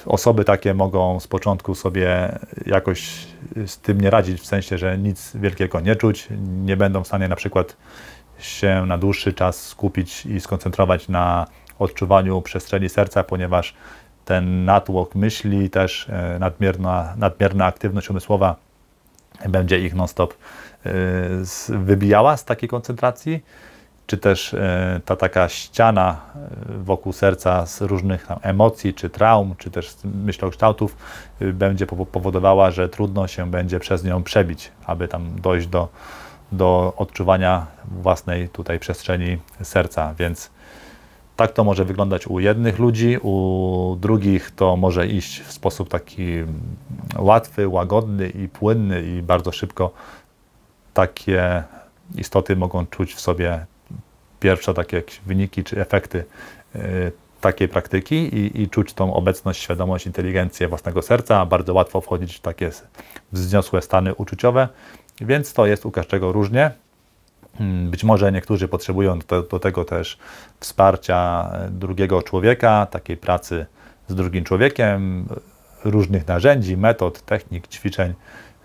Osoby takie mogą z początku sobie jakoś z tym nie radzić, w sensie, że nic wielkiego nie czuć, nie będą w stanie na przykład się na dłuższy czas skupić i skoncentrować na odczuwaniu przestrzeni serca, ponieważ ten natłok myśli, też e, nadmierna, nadmierna aktywność umysłowa będzie ich non-stop e, wybijała z takiej koncentracji, czy też e, ta taka ściana wokół serca z różnych tam, emocji, czy traum, czy też myślokształtów będzie powodowała, że trudno się będzie przez nią przebić, aby tam dojść do do odczuwania własnej tutaj przestrzeni serca, więc tak to może wyglądać u jednych ludzi, u drugich to może iść w sposób taki łatwy, łagodny i płynny i bardzo szybko takie istoty mogą czuć w sobie pierwsze takie wyniki czy efekty y, takiej praktyki i, i, czuć tą obecność, świadomość, inteligencję własnego serca. Bardzo łatwo wchodzić w takie wzniosłe stany uczuciowe, więc to jest u każdego różnie. Hmm, być może niektórzy potrzebują do, do, tego też wsparcia e, drugiego człowieka, takiej pracy z drugim człowiekiem, e, różnych narzędzi, metod, technik, ćwiczeń.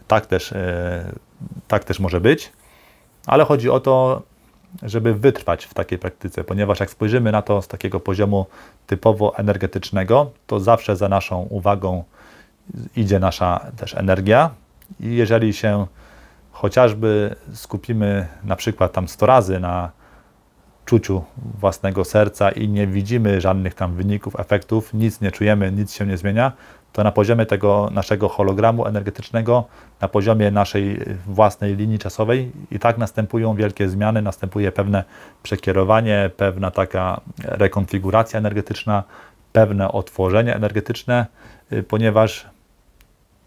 Tak też, e, tak też może być, ale chodzi o to, żeby wytrwać w takiej praktyce, ponieważ jak spojrzymy na to z takiego poziomu typowo energetycznego, to zawsze za naszą uwagą idzie nasza też energia i jeżeli się chociażby skupimy na przykład tam 100 razy na czuciu własnego serca i nie widzimy żadnych tam wyników, efektów, nic nie czujemy, nic się nie zmienia, to na poziomie tego naszego hologramu energetycznego, na poziomie naszej własnej linii czasowej i tak następują wielkie zmiany, następuje pewne przekierowanie, pewna taka rekonfiguracja energetyczna, pewne otworzenie energetyczne, y, ponieważ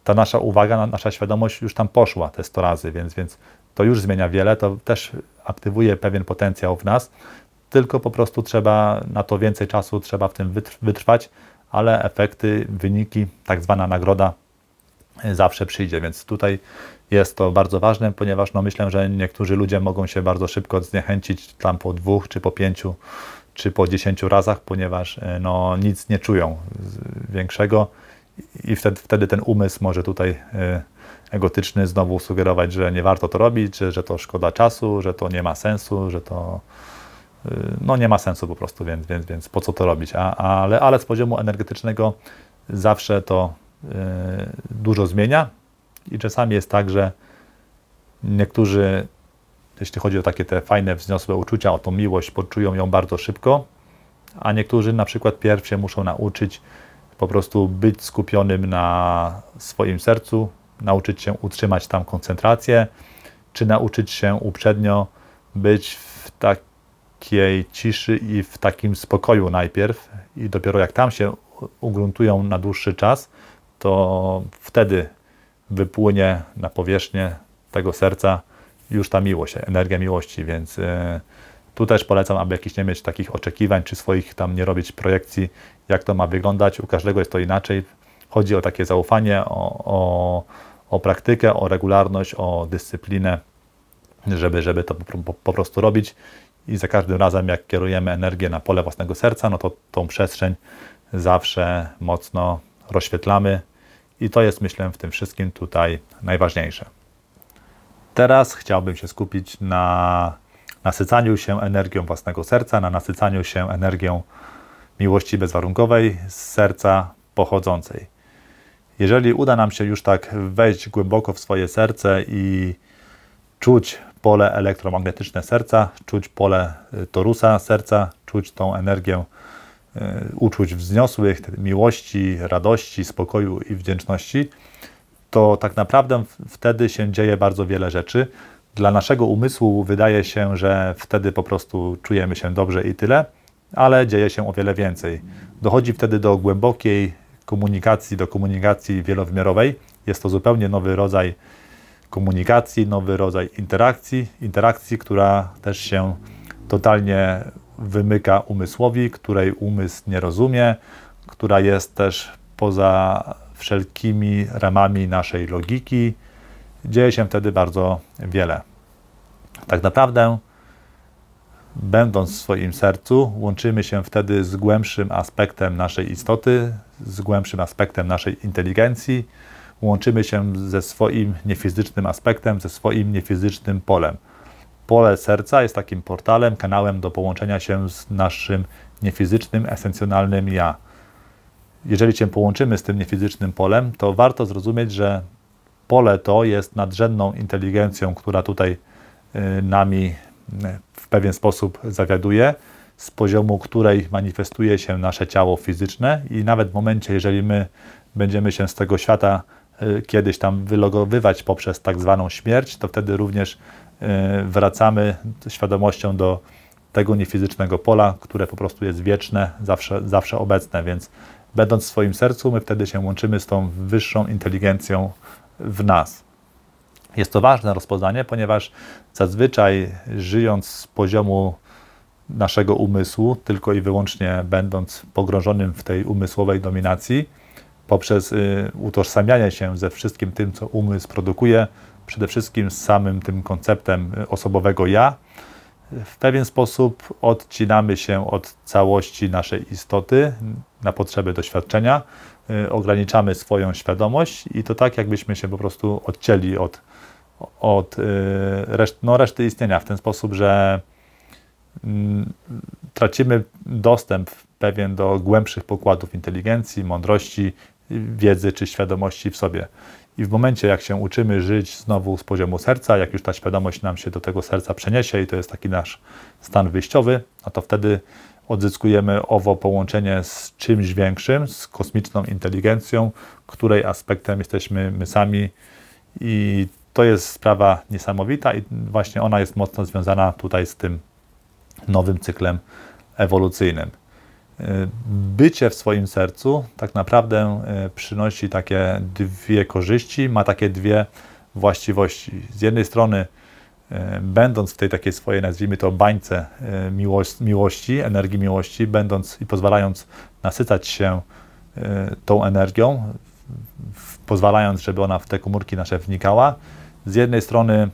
ta nasza uwaga, nasza świadomość już tam poszła te 100 razy, więc, więc to już zmienia wiele, to też aktywuje pewien potencjał w nas, tylko po prostu trzeba na to więcej czasu, trzeba w tym wytrwać, ale efekty, wyniki, tak zwana nagroda y, zawsze przyjdzie, więc tutaj jest to bardzo ważne, ponieważ no myślę, że niektórzy ludzie mogą się bardzo szybko zniechęcić tam po dwóch, czy po pięciu, czy po dziesięciu razach, ponieważ y, no, nic nie czują większego i wtedy, wtedy ten umysł może tutaj e, egotyczny znowu sugerować, że nie warto to robić, że, że to szkoda czasu, że to nie ma sensu, że to e, no nie ma sensu po prostu, więc, więc, więc po co to robić. A, ale, ale z poziomu energetycznego zawsze to e, dużo zmienia i czasami jest tak, że niektórzy, jeśli chodzi o takie te fajne, wzniosłe uczucia, o tą miłość, poczują ją bardzo szybko, a niektórzy na przykład pierwsze się muszą nauczyć po prostu być skupionym na swoim sercu, nauczyć się utrzymać tam koncentrację, czy nauczyć się uprzednio być w takiej ciszy i w takim spokoju najpierw, i dopiero jak tam się ugruntują na dłuższy czas, to wtedy wypłynie na powierzchnię tego serca już ta miłość, energia miłości, więc. E, tu też polecam, aby jakiś nie mieć takich oczekiwań, czy swoich tam nie robić projekcji jak to ma wyglądać. U każdego jest to inaczej. Chodzi o takie zaufanie, o, o, o praktykę, o regularność, o dyscyplinę, żeby, żeby to po, po prostu robić. I za każdym razem, jak kierujemy energię na pole własnego serca, no to tą przestrzeń zawsze mocno rozświetlamy. I to jest, myślę, w tym wszystkim tutaj najważniejsze. Teraz chciałbym się skupić na nasycaniu się energią własnego serca, na nasycaniu się energią miłości bezwarunkowej, z serca pochodzącej. Jeżeli uda nam się już tak wejść głęboko w swoje serce i czuć pole elektromagnetyczne serca, czuć pole y, torusa serca, czuć tą energię y, uczuć wzniosłych, miłości, radości, spokoju i wdzięczności, to tak naprawdę wtedy się dzieje bardzo wiele rzeczy. Dla naszego umysłu wydaje się, że wtedy po prostu czujemy się dobrze i tyle, ale dzieje się o wiele więcej. Dochodzi wtedy do głębokiej komunikacji, do komunikacji wielowymiarowej. Jest to zupełnie nowy rodzaj komunikacji, nowy rodzaj interakcji, interakcji, która też się totalnie wymyka umysłowi, której umysł nie rozumie, która jest też poza wszelkimi ramami naszej logiki. Dzieje się wtedy bardzo wiele. Tak naprawdę Będąc w swoim sercu, łączymy się wtedy z głębszym aspektem naszej istoty, z głębszym aspektem naszej inteligencji, łączymy się ze swoim niefizycznym aspektem, ze swoim niefizycznym polem. Pole serca jest takim portalem, kanałem do połączenia się z naszym niefizycznym, esencjonalnym ja. Jeżeli się połączymy z tym niefizycznym polem, to warto zrozumieć, że pole to jest nadrzędną inteligencją, która tutaj y, nami E, w pewien sposób zawiaduje, z poziomu której manifestuje się nasze ciało fizyczne i nawet w momencie, jeżeli my będziemy się z tego świata e, kiedyś tam wylogowywać poprzez tak zwaną śmierć, to wtedy również e, wracamy świadomością do tego niefizycznego pola, które po prostu jest wieczne, zawsze, zawsze obecne, więc będąc w swoim sercu, my wtedy się łączymy z tą wyższą inteligencją w nas. Jest to ważne rozpoznanie, ponieważ Zazwyczaj żyjąc z poziomu naszego umysłu, tylko i wyłącznie będąc pogrążonym w tej umysłowej dominacji, poprzez y, utożsamianie się ze wszystkim tym, co umysł produkuje, przede wszystkim z samym tym konceptem y, osobowego ja, w pewien sposób odcinamy się od całości naszej istoty na potrzeby doświadczenia, y, ograniczamy swoją świadomość i to tak, jakbyśmy się po prostu odcięli od od y, reszt, no, reszty istnienia w ten sposób, że mm, tracimy dostęp pewien do głębszych pokładów inteligencji, mądrości, wiedzy czy świadomości w sobie. I w momencie, jak się uczymy żyć znowu z poziomu serca, jak już ta świadomość nam się do tego serca przeniesie i to jest taki nasz stan wyjściowy, no to wtedy odzyskujemy owo połączenie z czymś większym, z kosmiczną inteligencją, której aspektem jesteśmy my sami i to jest sprawa niesamowita i właśnie ona jest mocno związana tutaj z tym nowym cyklem ewolucyjnym. Y, bycie w swoim sercu tak naprawdę y, przynosi takie dwie korzyści, ma takie dwie właściwości. Z jednej strony, y, będąc w tej takiej swojej, nazwijmy to, bańce miłości, energii miłości, będąc i pozwalając nasycać się tą energią, pozwalając, żeby ona w te komórki nasze wnikała, z jednej strony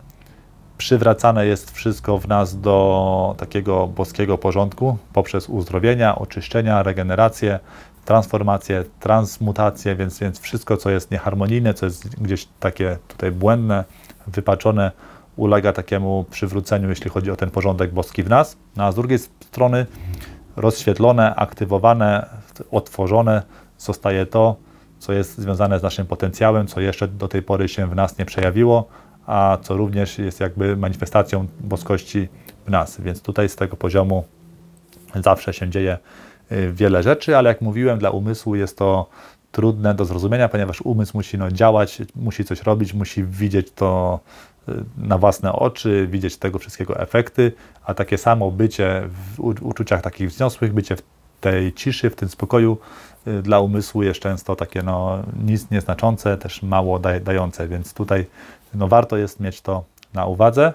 przywracane jest wszystko w nas do takiego boskiego porządku poprzez uzdrowienia, oczyszczenia, regenerację, transformację, transmutację, więc, więc wszystko, co jest nieharmonijne, co jest gdzieś takie tutaj błędne, wypaczone, ulega takiemu przywróceniu, jeśli chodzi o ten porządek boski w nas. No, a z drugiej strony rozświetlone, aktywowane, otworzone zostaje to, co jest związane z naszym potencjałem, co jeszcze do tej pory się w nas nie przejawiło, a co również jest jakby manifestacją boskości w nas. Więc tutaj z tego poziomu zawsze się dzieje y, wiele rzeczy, ale jak mówiłem, dla umysłu jest to trudne do zrozumienia, ponieważ umysł musi no, działać, musi coś robić, musi widzieć to y, na własne oczy, widzieć tego wszystkiego efekty, a takie samo bycie w uczuciach takich wzniosłych, bycie w tej ciszy, w tym spokoju dla umysłu jest często takie no, nic nieznaczące, też mało daj, dające, więc tutaj no, warto jest mieć to na uwadze.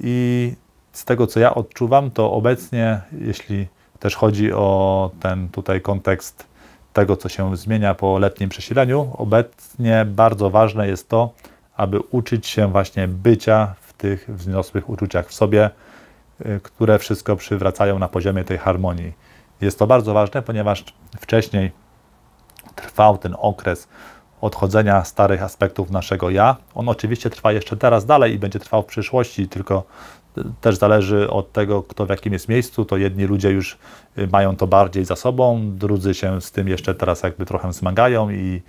I z tego, co ja odczuwam, to obecnie, jeśli też chodzi o ten tutaj kontekst tego, co się zmienia po letnim przesileniu, obecnie bardzo ważne jest to, aby uczyć się właśnie bycia w tych wzniosłych uczuciach w sobie, y, które wszystko przywracają na poziomie tej harmonii. Jest to bardzo ważne, ponieważ wcześniej trwał ten okres odchodzenia starych aspektów naszego ja. On oczywiście trwa jeszcze teraz dalej i będzie trwał w przyszłości, tylko e, też zależy od tego, kto w jakim jest miejscu. To jedni ludzie już e, mają to bardziej za sobą, drudzy się z tym jeszcze teraz jakby trochę zmagają i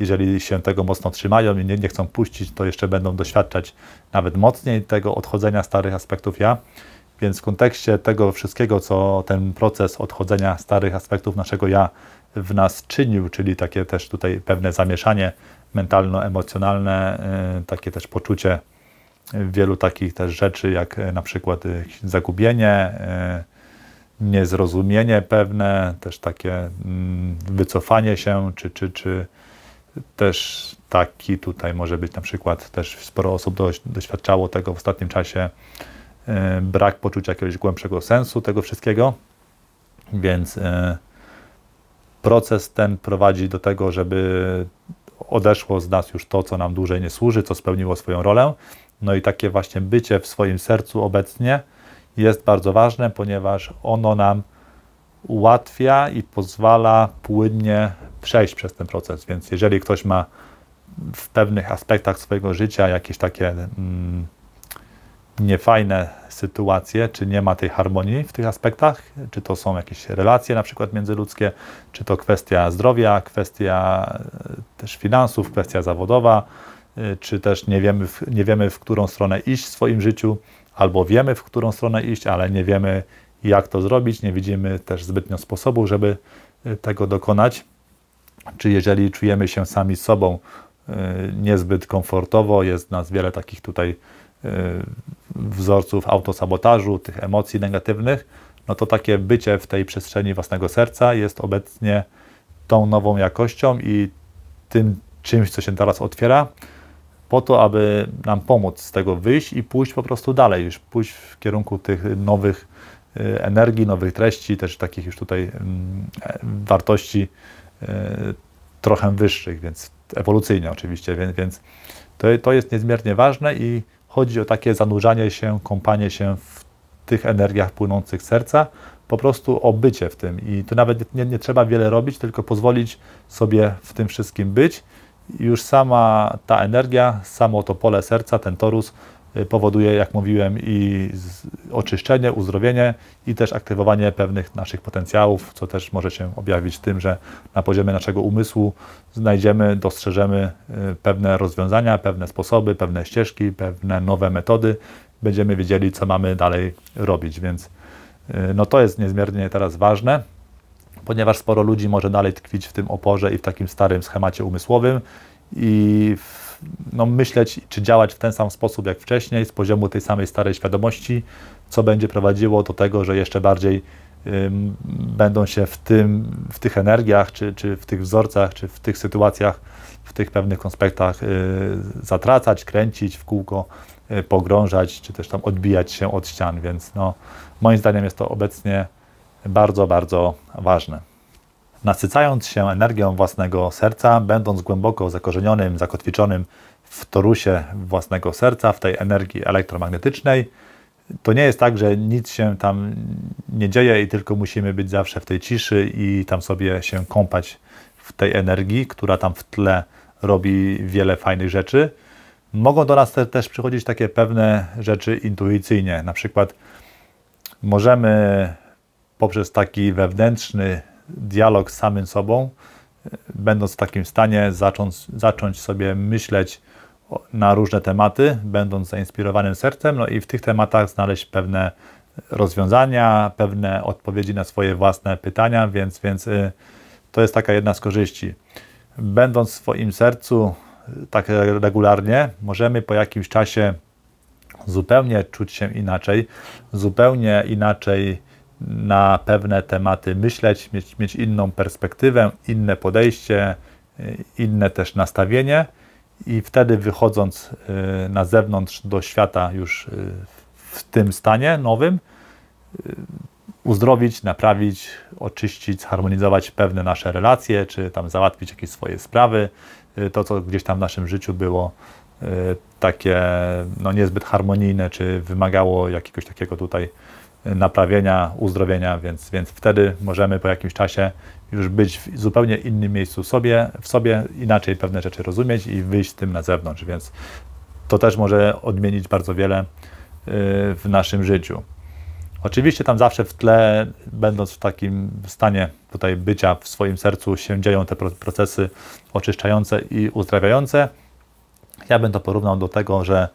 jeżeli się tego mocno trzymają i nie, nie chcą puścić, to jeszcze będą doświadczać nawet mocniej tego odchodzenia starych aspektów ja. Więc w kontekście tego wszystkiego, co ten proces odchodzenia starych aspektów naszego ja w nas czynił, czyli takie też tutaj pewne zamieszanie mentalno-emocjonalne, y, takie też poczucie wielu takich też rzeczy, jak na przykład y, zagubienie, y, niezrozumienie pewne, też takie mm, wycofanie się, czy, czy, czy też taki tutaj może być na przykład, też sporo osób doświadczało tego w ostatnim czasie, E, brak poczucia jakiegoś głębszego sensu tego wszystkiego, więc e, proces ten prowadzi do tego, żeby odeszło z nas już to, co nam dłużej nie służy, co spełniło swoją rolę. No i takie właśnie bycie w swoim sercu obecnie jest bardzo ważne, ponieważ ono nam ułatwia i pozwala płynnie przejść przez ten proces. Więc jeżeli ktoś ma w pewnych aspektach swojego życia jakieś takie mm, niefajne sytuacje, czy nie ma tej harmonii w tych aspektach, czy to są jakieś relacje na przykład międzyludzkie, czy to kwestia zdrowia, kwestia e, też finansów, kwestia zawodowa, e, czy też nie wiemy, w, nie wiemy w którą stronę iść w swoim życiu, albo wiemy w którą stronę iść, ale nie wiemy jak to zrobić, nie widzimy też zbytnio sposobu, żeby e, tego dokonać. Czy jeżeli czujemy się sami sobą niezbyt komfortowo, jest nas wiele takich tutaj wzorców autosabotażu, tych emocji negatywnych, no to takie bycie w tej przestrzeni własnego serca jest obecnie tą nową jakością i tym czymś, co się teraz otwiera, po to, aby nam pomóc z tego wyjść i pójść po prostu dalej, już pójść w kierunku tych nowych y, energii, nowych treści, też takich już tutaj mm, wartości y, trochę wyższych, więc ewolucyjnie oczywiście, więc, więc to, to jest niezmiernie ważne i Chodzi o takie zanurzanie się, kąpanie się w tych energiach płynących z serca, po prostu o bycie w tym. I tu nawet nie, nie trzeba wiele robić, tylko pozwolić sobie w tym wszystkim być. I już sama ta energia, samo to pole serca, ten torus Y, powoduje, jak mówiłem, i oczyszczenie, uzdrowienie i też aktywowanie pewnych naszych potencjałów, co też może się objawić tym, że na poziomie naszego umysłu znajdziemy, dostrzeżemy y, pewne rozwiązania, pewne sposoby, pewne ścieżki, pewne nowe metody. Będziemy wiedzieli, co mamy dalej robić, więc y, no to jest niezmiernie teraz ważne, ponieważ sporo ludzi może dalej tkwić w tym oporze i w takim starym schemacie umysłowym i w no, myśleć czy działać w ten sam sposób jak wcześniej, z poziomu tej samej starej świadomości, co będzie prowadziło do tego, że jeszcze bardziej ym, będą się w, tym, w tych energiach, czy, czy w tych wzorcach, czy w tych sytuacjach, w tych pewnych konspektach y, zatracać, kręcić w kółko, y, pogrążać, czy też tam odbijać się od ścian. Więc no, moim zdaniem jest to obecnie bardzo, bardzo ważne. Nasycając się energią własnego serca, będąc głęboko zakorzenionym, zakotwiczonym w torusie własnego serca, w tej energii elektromagnetycznej, to nie jest tak, że nic się tam nie dzieje i tylko musimy być zawsze w tej ciszy i tam sobie się kąpać w tej energii, która tam w tle robi wiele fajnych rzeczy. Mogą do nas też przychodzić takie pewne rzeczy intuicyjnie. Na przykład możemy poprzez taki wewnętrzny dialog z samym sobą, będąc w takim stanie, zacząć, zacząć sobie myśleć na różne tematy, będąc zainspirowanym sercem, no i w tych tematach znaleźć pewne rozwiązania, pewne odpowiedzi na swoje własne pytania, więc, więc y, to jest taka jedna z korzyści. Będąc w swoim sercu y, tak regularnie, możemy po jakimś czasie zupełnie czuć się inaczej, zupełnie inaczej na pewne tematy myśleć, mieć, mieć inną perspektywę, inne podejście, y, inne też nastawienie i wtedy wychodząc y, na zewnątrz do świata już y, w tym stanie nowym, uzdrowić, naprawić, oczyścić, zharmonizować pewne nasze relacje, czy tam załatwić jakieś swoje sprawy, to co gdzieś tam w naszym życiu było takie no, niezbyt harmonijne, czy wymagało jakiegoś takiego tutaj naprawienia, uzdrowienia, więc, więc wtedy możemy po jakimś czasie już być w zupełnie innym miejscu sobie, w sobie, inaczej pewne rzeczy rozumieć i wyjść z tym na zewnątrz, więc to też może odmienić bardzo wiele y, w naszym życiu. Oczywiście tam zawsze w tle, będąc w takim stanie tutaj bycia w swoim sercu, się dzieją te procesy oczyszczające i uzdrawiające. Ja bym to porównał do tego, że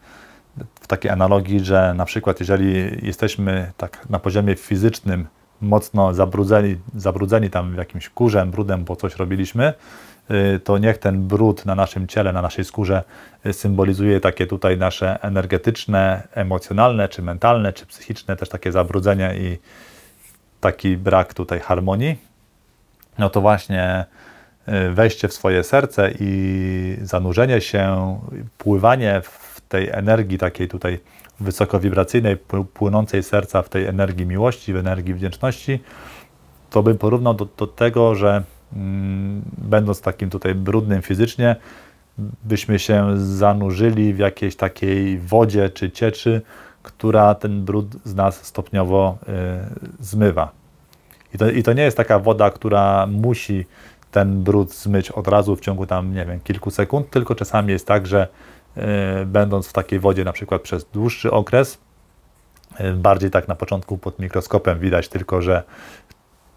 w takiej analogii, że na przykład jeżeli jesteśmy tak na poziomie fizycznym mocno zabrudzeni, zabrudzeni tam jakimś kurzem, brudem, bo coś robiliśmy, y, to niech ten brud na naszym ciele, na naszej skórze y, symbolizuje takie tutaj nasze energetyczne, emocjonalne, czy mentalne, czy psychiczne, też takie zabrudzenie i taki brak tutaj harmonii. No to właśnie y, wejście w swoje serce i zanurzenie się, pływanie w tej energii takiej tutaj wysokowibracyjnej, płynącej z serca, w tej energii miłości, w energii wdzięczności, to bym porównał do, do tego, że mm, będąc takim tutaj brudnym fizycznie, byśmy się zanurzyli w jakiejś takiej wodzie czy cieczy, która ten brud z nas stopniowo y, zmywa. I to, I to nie jest taka woda, która musi ten brud zmyć od razu w ciągu tam, nie wiem, kilku sekund, tylko czasami jest tak, że E, będąc w takiej wodzie na przykład przez dłuższy okres. E, bardziej tak na początku pod mikroskopem widać tylko, że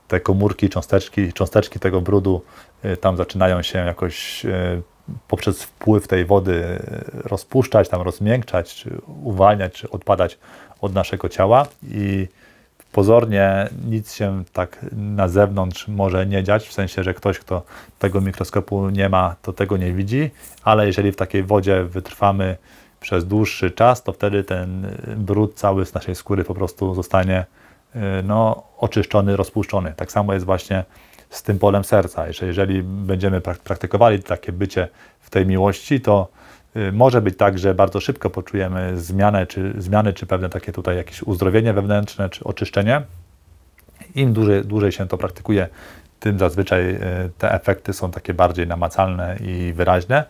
te komórki, cząsteczki, cząsteczki tego brudu e, tam zaczynają się jakoś poprzez wpływ tej wody rozpuszczać, tam rozmiękczać, czy uwalniać, czy odpadać od naszego ciała i pozornie nic się tak na zewnątrz może nie dziać, w sensie, że ktoś, kto tego mikroskopu nie ma, to tego nie widzi, ale jeżeli w takiej wodzie wytrwamy przez dłuższy czas, to wtedy ten brud cały z naszej skóry po prostu zostanie y, no, oczyszczony, rozpuszczony. Tak samo jest właśnie z tym polem serca. Jeżeli będziemy praktykowali takie bycie w tej miłości, to Y, może być tak, że bardzo szybko poczujemy zmianę, czy, zmiany, czy pewne takie tutaj jakieś uzdrowienie wewnętrzne, czy oczyszczenie. Im dłużej, dłużej się to praktykuje, tym zazwyczaj y, te efekty są takie bardziej namacalne i wyraźne,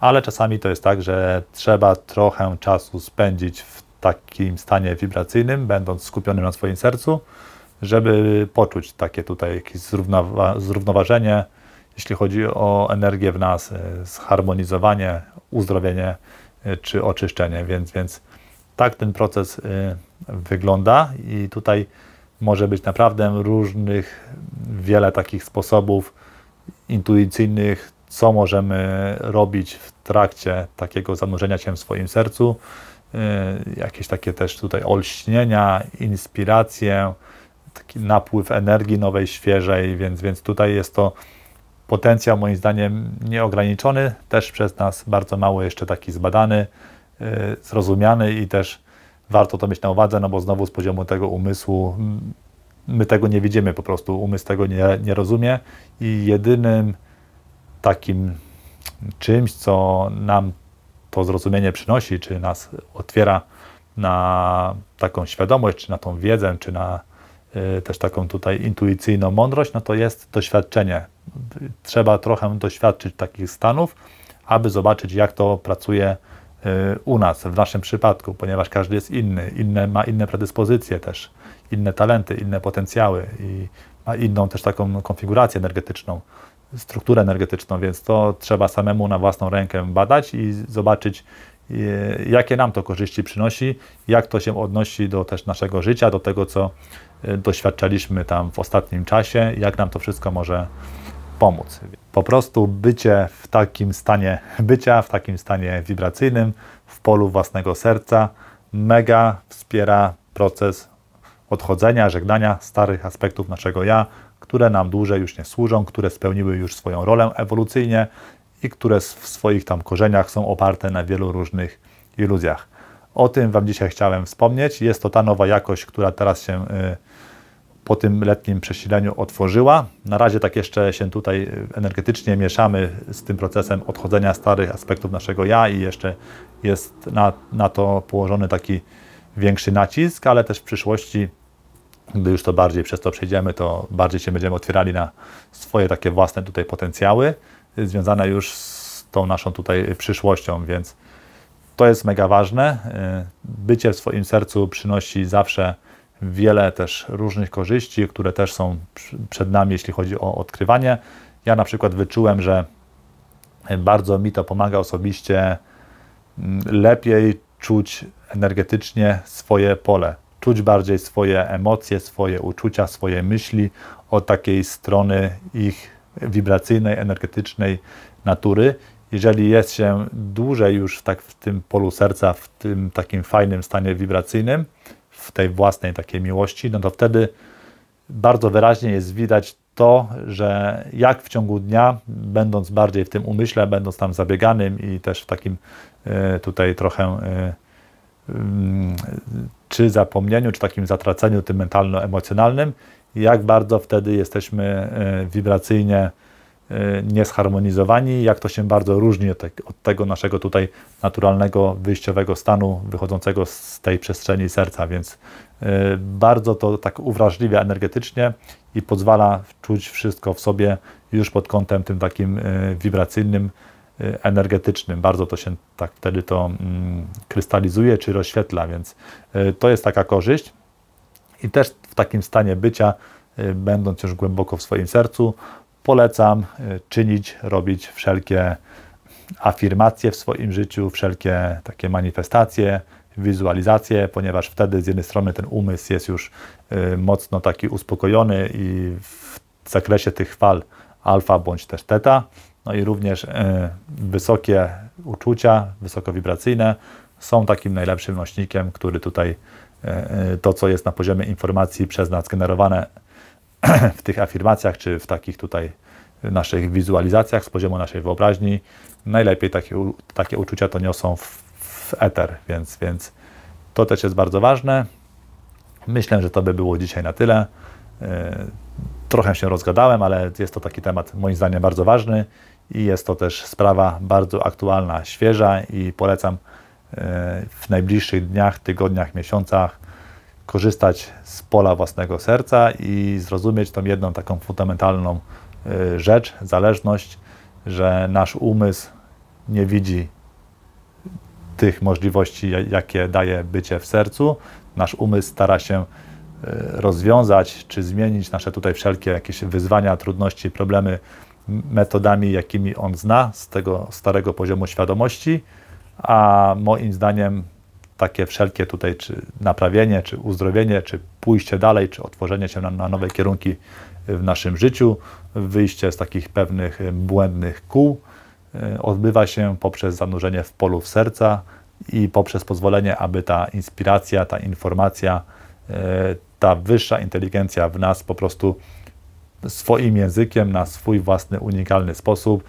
ale czasami to jest tak, że trzeba trochę czasu spędzić w takim stanie wibracyjnym, będąc skupionym na swoim sercu, żeby poczuć takie tutaj jakieś zrównoważenie, jeśli chodzi o energię w nas, y, zharmonizowanie, uzdrowienie y, czy oczyszczenie, więc, więc tak ten proces y, wygląda i tutaj może być naprawdę różnych, wiele takich sposobów intuicyjnych, co możemy robić w trakcie takiego zanurzenia się w swoim sercu. Y, jakieś takie też tutaj olśnienia, inspiracje, taki napływ energii nowej, świeżej, więc, więc tutaj jest to Potencjał moim zdaniem nieograniczony, też przez nas bardzo mało jeszcze taki zbadany, y, zrozumiany i też warto to mieć na uwadze, no bo znowu z poziomu tego umysłu my tego nie widzimy po prostu, umysł tego nie, nie rozumie i jedynym takim czymś, co nam to zrozumienie przynosi, czy nas otwiera na taką świadomość, czy na tą wiedzę, czy na y, też taką tutaj intuicyjną mądrość, no to jest doświadczenie trzeba trochę doświadczyć takich stanów, aby zobaczyć, jak to pracuje y, u nas, w naszym przypadku, ponieważ każdy jest inny, inne, ma inne predyspozycje też, inne talenty, inne potencjały i ma inną też taką konfigurację energetyczną, strukturę energetyczną, więc to trzeba samemu na własną rękę badać i zobaczyć, y, jakie nam to korzyści przynosi, jak to się odnosi do też naszego życia, do tego, co y, doświadczaliśmy tam w ostatnim czasie, jak nam to wszystko może pomóc. Po prostu bycie w takim stanie [LAUGHS] bycia, w takim stanie wibracyjnym, w polu własnego serca, mega wspiera proces odchodzenia, żegnania starych aspektów naszego ja, które nam dłużej już nie służą, które spełniły już swoją rolę ewolucyjnie i które w swoich tam korzeniach są oparte na wielu różnych iluzjach. O tym Wam dzisiaj chciałem wspomnieć. Jest to ta nowa jakość, która teraz się y, po tym letnim przesileniu otworzyła. Na razie tak jeszcze się tutaj y, energetycznie mieszamy z tym procesem odchodzenia starych aspektów naszego ja i jeszcze jest na, na to położony taki większy nacisk, ale też w przyszłości, gdy już to bardziej przez to przejdziemy, to bardziej się będziemy otwierali na swoje takie własne tutaj potencjały y, związane już z tą naszą tutaj przyszłością, więc to jest mega ważne. Y, bycie w swoim sercu przynosi zawsze wiele też różnych korzyści, które też są przed nami, jeśli chodzi o odkrywanie. Ja na przykład wyczułem, że bardzo mi to pomaga osobiście mm, lepiej czuć energetycznie swoje pole, czuć bardziej swoje emocje, swoje uczucia, swoje myśli od takiej strony ich wibracyjnej, energetycznej natury. Jeżeli jest się dłużej już tak w tym polu serca, w tym takim fajnym stanie wibracyjnym, w tej własnej takiej miłości, no to wtedy bardzo wyraźnie jest widać to, że jak w ciągu dnia, będąc bardziej w tym umyśle, będąc tam zabieganym i też w takim e, tutaj trochę e, mm, czy zapomnieniu, czy takim zatraceniu tym mentalno-emocjonalnym, jak bardzo wtedy jesteśmy e, wibracyjnie Y, niesharmonizowani, jak to się bardzo różni tak- od tego naszego tutaj naturalnego, wyjściowego stanu wychodzącego z tej przestrzeni serca, więc y, bardzo to tak uwrażliwia energetycznie i pozwala czuć wszystko w sobie już pod kątem tym takim y, wibracyjnym, energetycznym. Bardzo to się tak wtedy to mm, krystalizuje czy rozświetla, więc to jest taka korzyść i też w takim stanie bycia, będąc już głęboko w swoim sercu, polecam y, czynić, robić wszelkie afirmacje w swoim życiu, wszelkie takie manifestacje, wizualizacje, ponieważ wtedy z jednej strony ten umysł jest już y, mocno taki uspokojony i w zakresie tych fal alfa bądź też teta, no i również y, wysokie uczucia, wysokowibracyjne są takim najlepszym nośnikiem, który tutaj to, co jest na poziomie informacji przez nas generowane, [CLEARS THROAT] w tych afirmacjach, czy w takich tutaj naszych wizualizacjach z poziomu naszej wyobraźni, najlepiej takie, takie uczucia to niosą w, w eter, więc, więc to też jest bardzo ważne. Myślę, że to by było dzisiaj na tyle. E, trochę się rozgadałem, ale jest to taki temat moim zdaniem bardzo ważny i jest to też sprawa bardzo aktualna, świeża i polecam e, w najbliższych dniach, tygodniach, miesiącach korzystać z pola własnego serca i zrozumieć tą jedną taką fundamentalną y, rzecz, zależność, że nasz umysł nie widzi tych możliwości, jakie daje bycie w sercu. Nasz umysł stara się y, rozwiązać czy zmienić nasze tutaj wszelkie jakieś wyzwania, trudności, problemy metodami, jakimi on zna z tego starego poziomu świadomości, a moim zdaniem takie wszelkie tutaj, czy naprawienie, czy uzdrowienie, czy pójście dalej, czy otworzenie się na, na nowe kierunki w naszym życiu, wyjście z takich pewnych e, błędnych kół, e, odbywa się poprzez zanurzenie w polu serca i poprzez pozwolenie, aby ta inspiracja, ta informacja, e, ta wyższa inteligencja w nas po prostu swoim językiem, na swój własny, unikalny sposób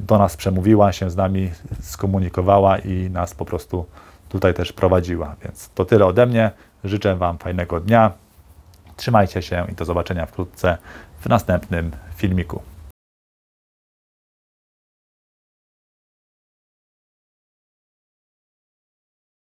do nas przemówiła, się z nami skomunikowała i nas po prostu tutaj też prowadziła. Więc to tyle ode mnie. Życzę Wam fajnego dnia. Trzymajcie się i do zobaczenia wkrótce w następnym filmiku.